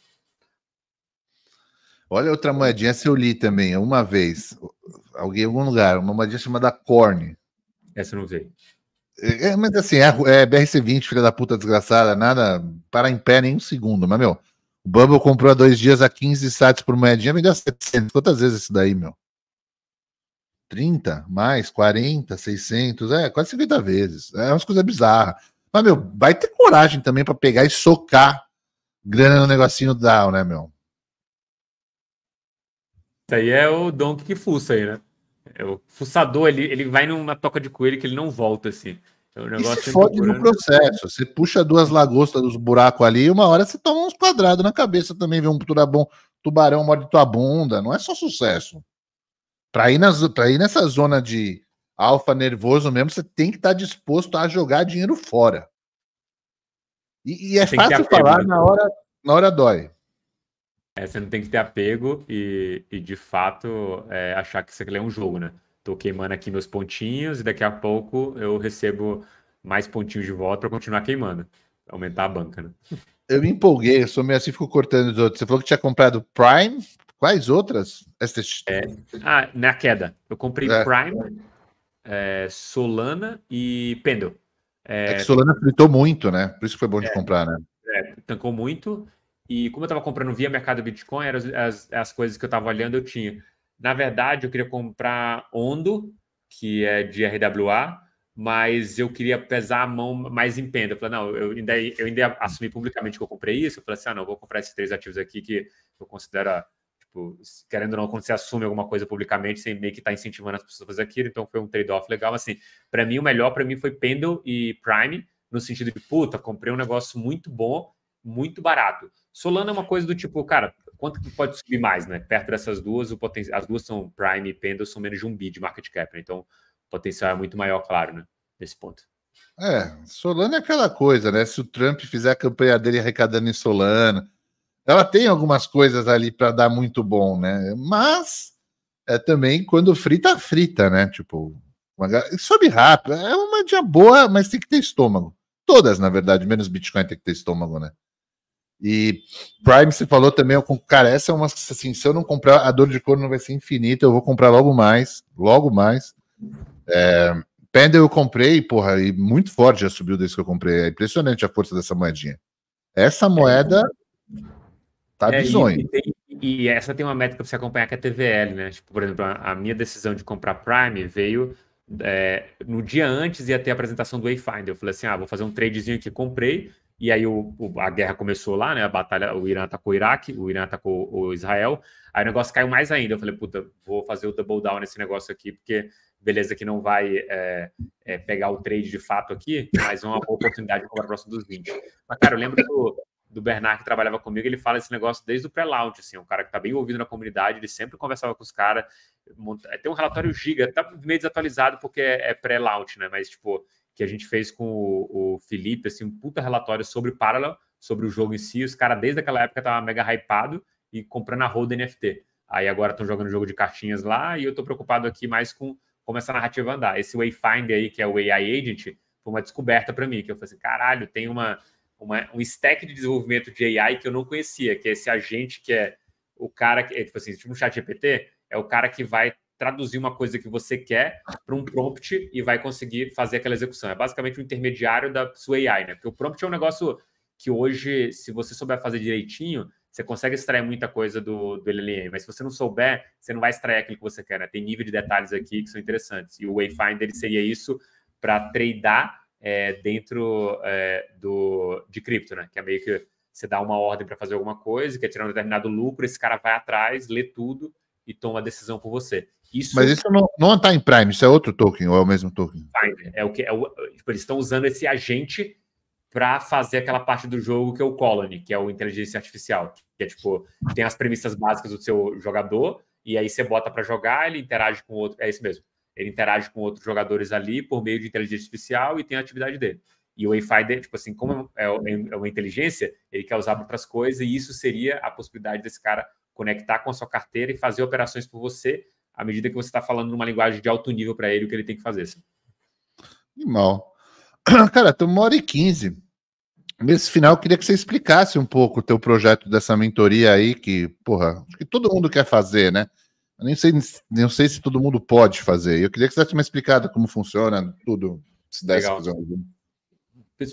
Olha outra moedinha, essa eu li também, uma vez. Alguém em algum lugar, uma moedinha chamada Corn. Essa eu não vi. É, mas assim, é, é BRC20, filha da puta desgraçada, nada, para em pé nem um segundo, mas meu, o Bubble comprou há dois dias a 15 sites por moedinha, me a 700, quantas vezes isso daí, meu? 30, mais, 40, 600, é, quase 50 vezes, é umas coisas bizarras. Mas, meu, vai ter coragem também para pegar e socar grana no negocinho down, né, meu? Isso aí é o Donkey que fuça aí, né? É, o fuçador, ele, ele vai numa toca de coelho que ele não volta, assim. É um e se fode no processo. Você puxa duas lagostas dos buracos ali e uma hora você toma uns quadrados na cabeça também, vê um tubarão, tubarão morde tua bunda. Não é só sucesso. Para ir, nas, pra ir nessa zona de alfa nervoso mesmo, você tem que estar tá disposto a jogar dinheiro fora. E, e é tem fácil falar, né? na hora, na hora dói. É, você não tem que ter apego e, e de fato, é, achar que isso aqui é um jogo, né? Tô queimando aqui meus pontinhos e daqui a pouco eu recebo mais pontinhos de volta para continuar queimando, aumentar a banca, né? Eu me empolguei, eu sou meio assim, fico cortando os outros. Você falou que tinha comprado Prime, quais outras? Estas... É, é, ah, na queda. Eu comprei é. Prime, é, Solana e Pendle. É, é que Solana fritou muito, né? Por isso que foi bom de é. comprar, né? É, tancou muito. E como eu estava comprando via mercado Bitcoin, eram as, as, coisas que eu estava olhando, eu tinha. Na verdade, eu queria comprar Ondo, que é de RWA, mas eu queria pesar a mão mais em penda. Eu falei, não, eu ainda, eu ainda assumi publicamente que eu comprei isso. Eu falei assim, ah, não, vou comprar esses três ativos aqui que eu considero, tipo, querendo ou não, quando você assume alguma coisa publicamente, você meio que está incentivando as pessoas a fazer aquilo. Então foi um trade-off legal. Assim, para mim, o melhor para mim foi Pendle e Prime, no sentido de, puta, comprei um negócio muito bom, muito barato. Solana é uma coisa do tipo, cara, quanto que pode subir mais, né? Perto dessas duas, o as duas são Prime e Pendle, são menos de um bi de market cap, né? Então, o potencial é muito maior, claro, né? Nesse ponto. É, Solana é aquela coisa, né? Se o Trump fizer a campanha dele arrecadando em Solana, ela tem algumas coisas ali para dar muito bom, né? Mas é também quando frita, tá frita, né? Tipo, sobe rápido. É uma dia boa, mas tem que ter estômago. Todas, na verdade, menos Bitcoin tem que ter estômago, né? E Prime, você falou também, eu, cara, essa é uma assim, se eu não comprar, a dor de corno vai ser infinita, eu vou comprar logo mais, logo mais. É, Pendle eu comprei, porra, e muito forte já subiu desde que eu comprei. É impressionante a força dessa moedinha. Essa é. moeda tá é, bizonha. E, e, e, essa tem uma métrica pra você acompanhar que é a TVL, né? Tipo, por exemplo, a, a minha decisão de comprar Prime veio é, no dia antes ia ter a apresentação do Wayfinder. Eu falei assim: ah, vou fazer um tradezinho aqui, comprei, e aí o, o, a guerra começou lá, né? A batalha, o Irã atacou o Iraque, o Irã atacou o Israel. Aí o negócio caiu mais ainda. Eu falei, puta, vou fazer o double down nesse negócio aqui, porque beleza que não vai é, é, pegar o trade de fato aqui, mas é uma boa oportunidade para o próximo dos 20. Mas, cara, eu lembro do, do Bernard que trabalhava comigo, ele fala esse negócio desde o pré-launch, assim, um cara que tá bem ouvido na comunidade, ele sempre conversava com os caras, tem um relatório giga, tá meio desatualizado porque é, é pré-launch, né? Mas, tipo, que a gente fez com o, o Felipe, assim, um puta relatório sobre o Parallel, sobre o jogo em si. Os caras, desde aquela época, estavam mega hypados e comprando a roda NFT. Aí agora estão jogando jogo de caixinhas lá e eu estou preocupado aqui mais com como essa narrativa andar. Esse Wayfinder aí, que é o AI Agent, foi uma descoberta para mim, que eu falei assim, caralho, tem uma, uma, um stack de desenvolvimento de AI que eu não conhecia, que é esse agente que é o cara que, é, tipo assim, tipo um chat GPT, é o cara que vai traduzir uma coisa que você quer para um prompt e vai conseguir fazer aquela execução. É basicamente um intermediário da sua AI, né? Porque o prompt é um negócio que hoje, se você souber fazer direitinho, você consegue extrair muita coisa do, do LLM, mas se você não souber, você não vai extrair aquilo que você quer, né? Tem nível de detalhes aqui que são interessantes. E o Wayfinder ele seria isso para tradear é, dentro é, do, de cripto, né? Que é meio que você dá uma ordem para fazer alguma coisa, quer tirar um determinado lucro, esse cara vai atrás, lê tudo e toma a decisão por você. Isso... Mas isso não, está em Prime, isso é outro token ou é o mesmo token? É o que é o, tipo, eles estão usando esse agente para fazer aquela parte do jogo que é o Colony, que é o inteligência artificial, que é tipo tem as premissas básicas do seu jogador e aí você bota para jogar, ele interage com outro, é isso mesmo. Ele interage com outros jogadores ali por meio de inteligência artificial e tem a atividade dele. E o Wayfinder, tipo assim, como é, é uma inteligência, ele quer usar para outras coisas e isso seria a possibilidade desse cara conectar com a sua carteira e fazer operações por você à medida que você está falando numa linguagem de alto nível para ele, o que ele tem que fazer. Assim. Animal. Cara, estamos uma hora e quinze. Nesse final, eu queria que você explicasse um pouco o teu projeto dessa mentoria aí, que, porra, acho que todo mundo quer fazer, né? Eu nem sei, nem sei se todo mundo pode fazer. Eu queria que você desse uma explicada como funciona tudo, se desse Legal. fazer um...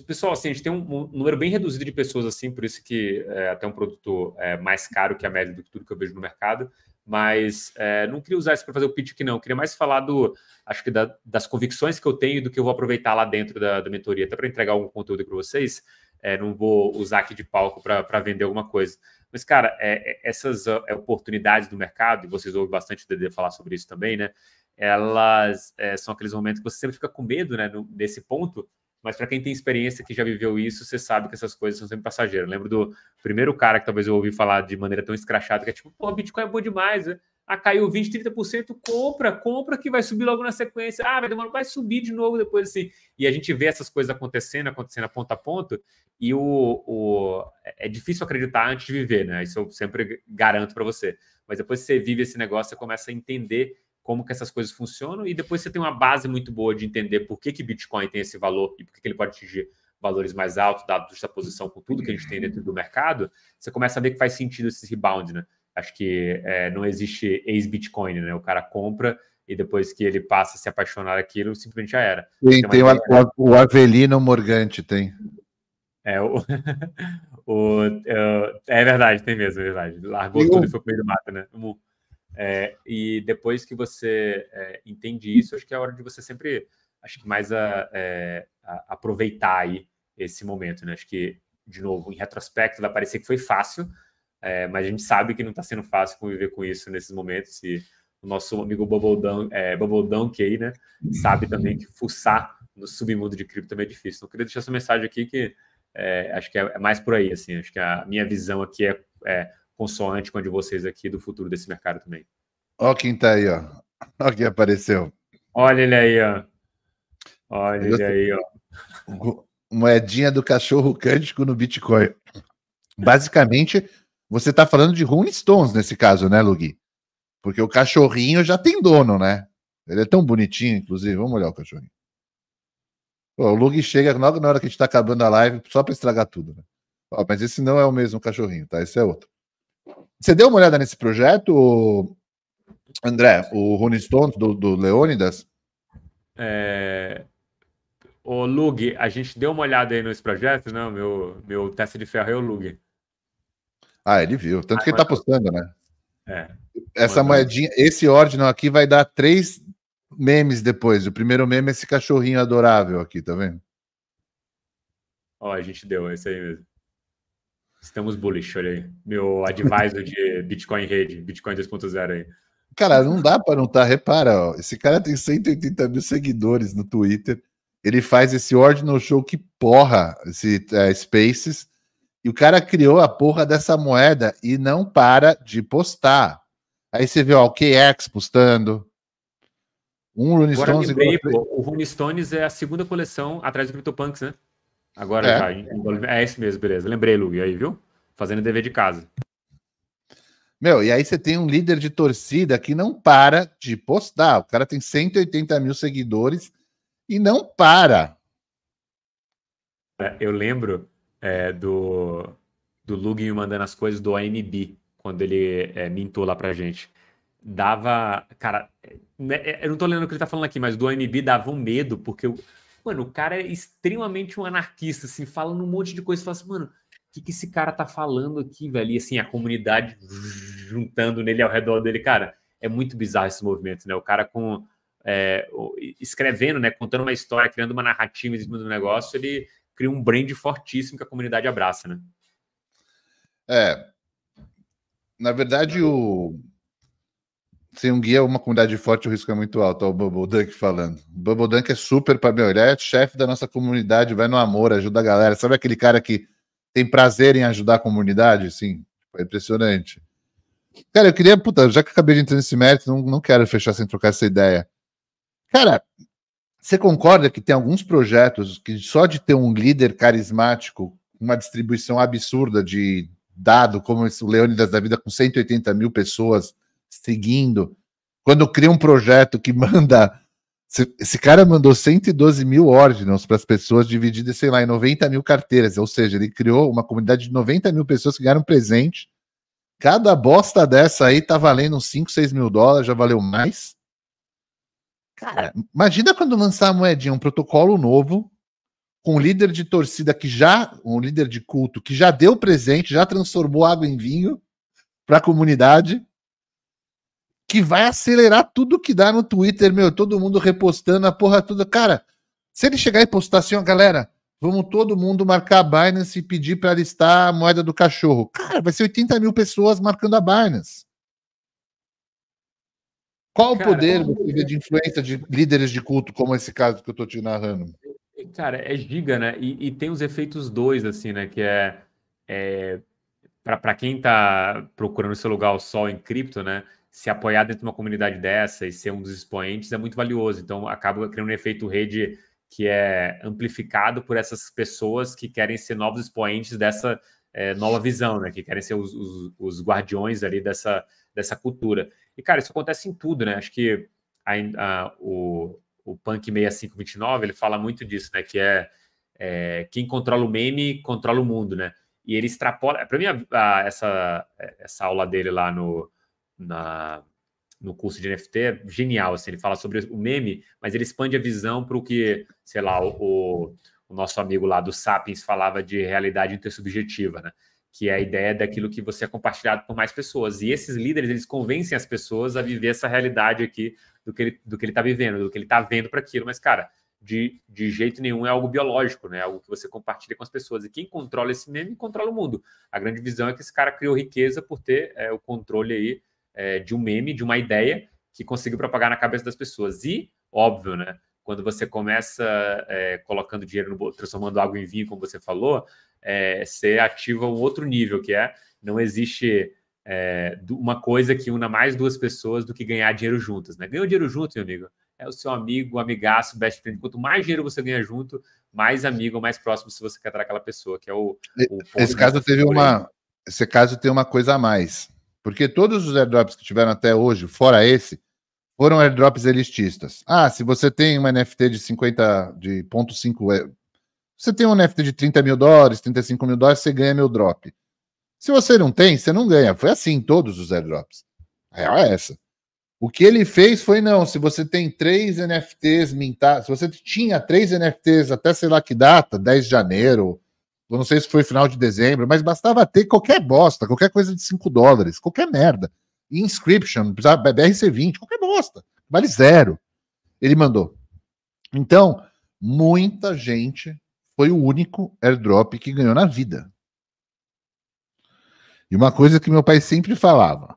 Pessoal, assim, a gente tem um, número bem reduzido de pessoas, assim, por isso que é até um produto é, mais caro que a média do que tudo que eu vejo no mercado mas é, não queria usar isso para fazer o pitch que não, queria mais falar do, acho que da, das convicções que eu tenho do que eu vou aproveitar lá dentro da, da mentoria, até para entregar algum conteúdo para vocês, é, não vou usar aqui de palco para vender alguma coisa. Mas, cara, é, é essas é, oportunidades do mercado, e vocês ouvem bastante o Dede falar sobre isso também, né? Elas é, são aqueles momentos que você sempre fica com medo, né? No, nesse ponto, mas para quem tem experiência, que já viveu isso, você sabe que essas coisas são sempre passageiras. lembro do primeiro cara que talvez eu ouvi falar de maneira tão escrachada, que é tipo, pô, Bitcoin é bom demais, né? Ah, caiu 20%, 30%, compra, compra que vai subir logo na sequência. Ah, vai demorar, vai subir de novo depois assim. E a gente vê essas coisas acontecendo, acontecendo a ponta a ponto, e o, o é difícil acreditar antes de viver, né? Isso eu sempre garanto para você. Mas depois que você vive esse negócio, você começa a entender como que essas coisas funcionam e depois você tem uma base muito boa de entender por que, que Bitcoin tem esse valor e por que, que ele pode atingir valores mais altos, dado essa posição com tudo que a gente tem dentro do mercado, você começa a ver que faz sentido esse rebound, né? Acho que é, não existe ex-Bitcoin, né? O cara compra e depois que ele passa a se apaixonar aquilo, simplesmente já era. Tem, tem, tem né? o, Avelino Morgante, tem. É, o, o, é, é verdade, tem mesmo, é verdade. Largou tudo e foi pro meio do mato, né? O, é, e depois que você é, entende hum. isso, acho que é a hora de você sempre, acho que mais a, é, a aproveitar aí esse momento, né? Acho que, de novo, em retrospecto, vai parecer que foi fácil, é, mas a gente sabe que não está sendo fácil conviver com isso nesses momentos. E o nosso amigo Boboldão, é, Boboldão que aí, né, sabe também que fuçar no submundo de cripto também é difícil. Então, queria deixar essa mensagem aqui que é, acho que é mais por aí, assim. Acho que a minha visão aqui é consoante com a de vocês aqui do futuro desse mercado também. Ó quem tá aí, ó. Ó quem apareceu. Olha ele aí, ó. Olha ele aí, ó. Moedinha do cachorro cântico no Bitcoin. Basicamente, você tá falando de Rolling Stones nesse caso, né, Lugui? Porque o cachorrinho já tem dono, né? Ele é tão bonitinho, inclusive. Vamos olhar o cachorrinho. Pô, o Lugui chega logo na hora que a gente tá acabando a live, só para estragar tudo, né? Ó, mas esse não é o mesmo cachorrinho, tá? Esse é outro. Você deu uma olhada nesse projeto, André, o Rolling Stone do, do Leônidas? É... O Lug, a gente deu uma olhada aí nesse projeto, não? Né? Meu, meu teste de ferro é o Lug. Ah, ele viu. Tanto ah, que ele tá postando, né? É. Essa mandou. moedinha, esse ordem aqui vai dar três memes depois. O primeiro meme é esse cachorrinho adorável aqui, tá vendo? Ó, a gente deu, é isso aí mesmo. Estamos bullish, olha aí. Meu advisor de Bitcoin Rede, Bitcoin 2.0 aí. Cara, não dá para não estar. Tá. Repara, ó, esse cara tem 180 mil seguidores no Twitter. Ele faz esse Ordinal Show que porra, esse é, Spaces. E o cara criou a porra dessa moeda e não para de postar. Aí você vê ó, o KX postando. Um Rune e... Igual... O Rune é a segunda coleção atrás do CryptoPunks, né? Agora é. já. Em, em é esse mesmo, beleza. Lembrei, Lug, aí, viu? Fazendo dever de casa. Meu, e aí você tem um líder de torcida que não para de postar. O cara tem 180 mil seguidores e não para. É, eu lembro é, do, do Lugin mandando as coisas do AMB, quando ele é, mintou lá pra gente. Dava. Cara, né, é, eu não tô lendo o que ele tá falando aqui, mas do AMB dava um medo, porque o, Mano, o cara é extremamente um anarquista, assim, falando um monte de coisa. Fala assim, mano, o que, que esse cara tá falando aqui, velho? E assim, a comunidade juntando nele ao redor dele, cara, é muito bizarro esse movimento, né? O cara com. É, escrevendo, né, contando uma história, criando uma narrativa em cima do negócio, ele cria um brand fortíssimo que a comunidade abraça, né? É. Na verdade, o, sem um guia, uma comunidade forte, o risco é muito alto. Olha o Bubble Dunk falando. O Bubble Dunk é super para mim. ele é chefe da nossa comunidade, vai no amor, ajuda a galera. Sabe aquele cara que tem prazer em ajudar a comunidade? Sim, tipo, é impressionante. Cara, eu queria, puta, já que acabei de entrar nesse mérito, não, não quero fechar sem trocar essa ideia. Cara, você concorda que tem alguns projetos que só de ter um líder carismático, uma distribuição absurda de dado, como o Leônidas da Vida com 180 mil pessoas, seguindo. Quando cria um projeto que manda. Esse cara mandou 112 mil ordens para as pessoas divididas, sei lá, em 90 mil carteiras. Ou seja, ele criou uma comunidade de 90 mil pessoas que ganharam presente. Cada bosta dessa aí tá valendo uns 5, 6 mil dólares, já valeu mais. Cara, é, imagina quando lançar a moedinha, um protocolo novo, com um líder de torcida que já, um líder de culto que já deu presente, já transformou água em vinho para a comunidade, que vai acelerar tudo que dá no Twitter, meu, todo mundo repostando a porra toda. Cara, se ele chegar e postar assim, ó, galera, vamos todo mundo marcar a Binance e pedir para listar a moeda do cachorro. Cara, vai ser 80 mil pessoas marcando a Binance. Qual cara, o poder de influência de líderes de culto, como esse caso que eu tô te narrando? Cara, é giga, né? E, e tem os efeitos dois, assim, né? Que é, é para quem tá procurando seu lugar ao sol em cripto, né? se apoiar dentro de uma comunidade dessa e ser um dos expoentes é muito valioso. Então, acaba criando um efeito rede que é amplificado por essas pessoas que querem ser novos expoentes dessa é, nova visão, né? Que querem ser os, os, os, guardiões ali dessa, dessa cultura. E, cara, isso acontece em tudo, né? Acho que a, a, o, o Punk 6529, ele fala muito disso, né? Que é, é quem controla o meme, controla o mundo, né? E ele extrapola... Para mim, a, essa, essa aula dele lá no na, no curso de NFT é genial. Assim, ele fala sobre o meme, mas ele expande a visão para o que, sei lá, o, o, nosso amigo lá do Sapiens falava de realidade intersubjetiva, né? Que é a ideia daquilo que você é compartilhado por mais pessoas. E esses líderes, eles convencem as pessoas a viver essa realidade aqui do que ele, do que ele tá vivendo, do que ele está vendo para aquilo. Mas, cara, de, de jeito nenhum é algo biológico, né? É algo que você compartilha com as pessoas. E quem controla esse meme controla o mundo. A grande visão é que esse cara criou riqueza por ter é, o controle aí é, de um meme, de uma ideia que conseguiu propagar na cabeça das pessoas. E, óbvio, né? Quando você começa é, colocando dinheiro no bolso, transformando água em vinho, como você falou, é, você ativa um outro nível, que é não existe é, uma coisa que una mais duas pessoas do que ganhar dinheiro juntas. Né? Ganhou dinheiro junto, meu amigo. É o seu amigo, amigaço, best friend. Quanto mais dinheiro você ganha junto, mais amigo, mais próximo se você quer tratar aquela pessoa, que é o. o Esse caso teve uma. Esse caso tem uma coisa a mais porque todos os airdrops que tiveram até hoje, fora esse, foram airdrops elitistas. Ah, se você tem uma NFT de 50, de ponto é, você tem um NFT de 30 mil dólares, 35 mil dólares, você ganha meu drop. Se você não tem, você não ganha. Foi assim todos os airdrops. A real é essa. O que ele fez foi não. Se você tem três NFTs mintados, se você tinha três NFTs até sei lá que data, 10 de janeiro, eu não sei se foi final de dezembro, mas bastava ter qualquer bosta, qualquer coisa de 5 dólares, qualquer merda. Inscription, BRC20, qualquer bosta. Vale zero. Ele mandou. Então, muita gente foi o único airdrop que ganhou na vida. E uma coisa que meu pai sempre falava: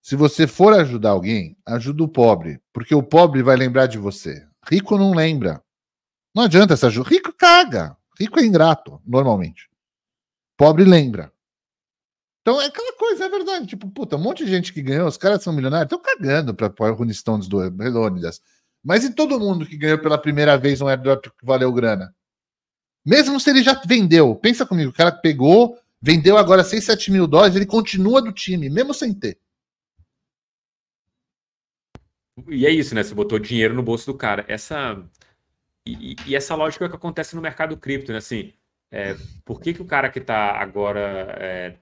se você for ajudar alguém, ajuda o pobre, porque o pobre vai lembrar de você. Rico não lembra. Não adianta essa ajuda. Rico caga. Rico é ingrato, normalmente. Pobre lembra. Então é aquela coisa, é verdade. Tipo, puta, um monte de gente que ganhou, os caras são milionários, estão cagando para o Rolling Stones do Melônidas. Mas e todo mundo que ganhou pela primeira vez um airdrop que valeu grana? Mesmo se ele já vendeu, pensa comigo, o cara pegou, vendeu agora 6, 7 mil dólares, ele continua do time, mesmo sem ter. E é isso, né? Você botou dinheiro no bolso do cara. Essa e, essa lógica é o que acontece no mercado cripto, né? Assim, é, por que, que o cara que está agora é,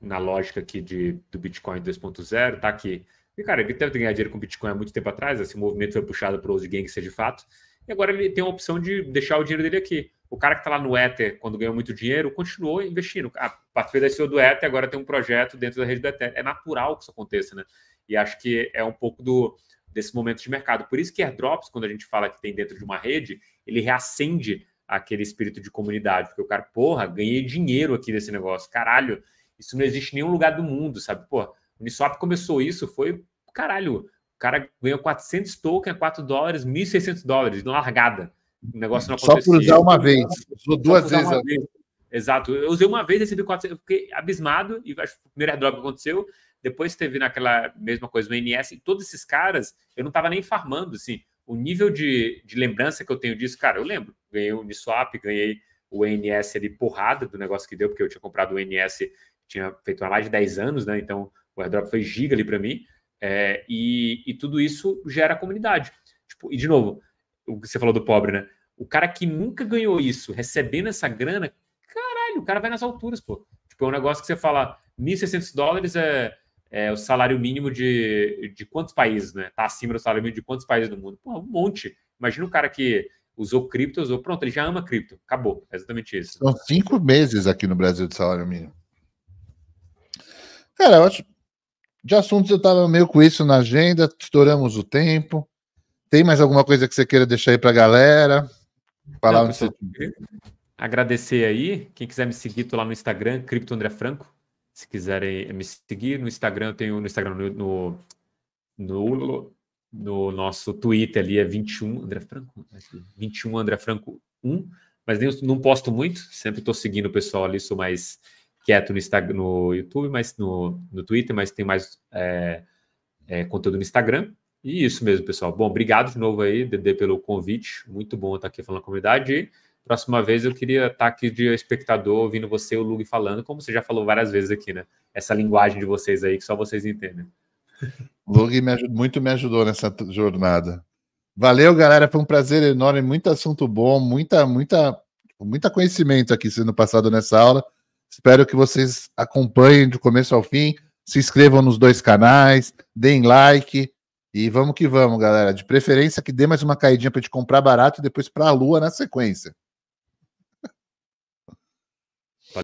na lógica aqui de, do Bitcoin 2.0 está aqui? E, cara, ele tenta ganhar dinheiro com Bitcoin há muito tempo atrás, esse movimento foi puxado para o uso de gangster de fato, e agora ele tem a opção de deixar o dinheiro dele aqui. O cara que está lá no Ether, quando ganhou muito dinheiro, continuou investindo. A ah, partir da CEO do Ether, agora tem um projeto dentro da rede do Ether. É natural que isso aconteça, né? E acho que é um pouco do, desse momento de mercado. Por isso que airdrops, quando a gente fala que tem dentro de uma rede, ele reacende aquele espírito de comunidade, porque o cara, porra, ganhei dinheiro aqui desse negócio, caralho, isso não existe em nenhum lugar do mundo, sabe? Pô, Uniswap começou isso, foi, caralho, o cara ganhou 400 tokens a 4 dólares, 1.600 dólares, largada. O negócio não aconteceu. Só por usar uma vez, usou duas vezes. Vez. Exato, eu usei uma vez, e recebi 400, eu fiquei abismado, e acho que o primeiro droga aconteceu, depois teve naquela mesma coisa no NS, e todos esses caras, eu não tava nem farmando, assim, o nível de, de lembrança que eu tenho disso, cara, eu lembro. Ganhei o Uniswap, ganhei o NS ali porrada do negócio que deu, porque eu tinha comprado o NS, tinha feito há mais de 10 anos, né? Então o airdrop foi giga ali para mim. É, e, e tudo isso gera comunidade. Tipo, e de novo, o que você falou do pobre, né? O cara que nunca ganhou isso, recebendo essa grana, caralho, o cara vai nas alturas, pô. Tipo, é um negócio que você fala, 1.600 dólares é é, o salário mínimo de, de quantos países, né? Tá acima do salário mínimo de quantos países do mundo? Pô, um monte. Imagina um cara que usou cripto, usou. Pronto, ele já ama cripto. Acabou. É exatamente isso. São cinco meses aqui no Brasil de salário mínimo. Cara, eu acho. De assuntos eu tava meio com isso na agenda, estouramos o tempo. Tem mais alguma coisa que você queira deixar aí pra galera? Falar Não, onde você... Agradecer aí. Quem quiser me seguir, tô lá no Instagram, Cripto André Franco. Se quiserem me seguir no Instagram, eu tenho no Instagram, no, no, no, no nosso Twitter ali é 21 André Franco, 21 André Franco 1, mas nem, não posto muito, sempre estou seguindo o pessoal ali, sou mais quieto no, Instagram, no YouTube, mas no, no Twitter, mas tem mais é, é, conteúdo no Instagram. E isso mesmo, pessoal. Bom, obrigado de novo aí, Dedê, pelo convite. Muito bom estar aqui falando com a comunidade. Próxima vez eu queria estar tá aqui de espectador ouvindo você e o Lug falando, como você já falou várias vezes aqui, né? Essa linguagem de vocês aí que só vocês entendem. Lug me ajudou, muito me ajudou nessa jornada. Valeu, galera. Foi um prazer enorme, muito assunto bom, muita, muita, muita conhecimento aqui sendo passado nessa aula. Espero que vocês acompanhem do começo ao fim. Se inscrevam nos dois canais, deem like e vamos que vamos, galera. De preferência que dê mais uma caidinha para te comprar barato e depois para a lua na sequência.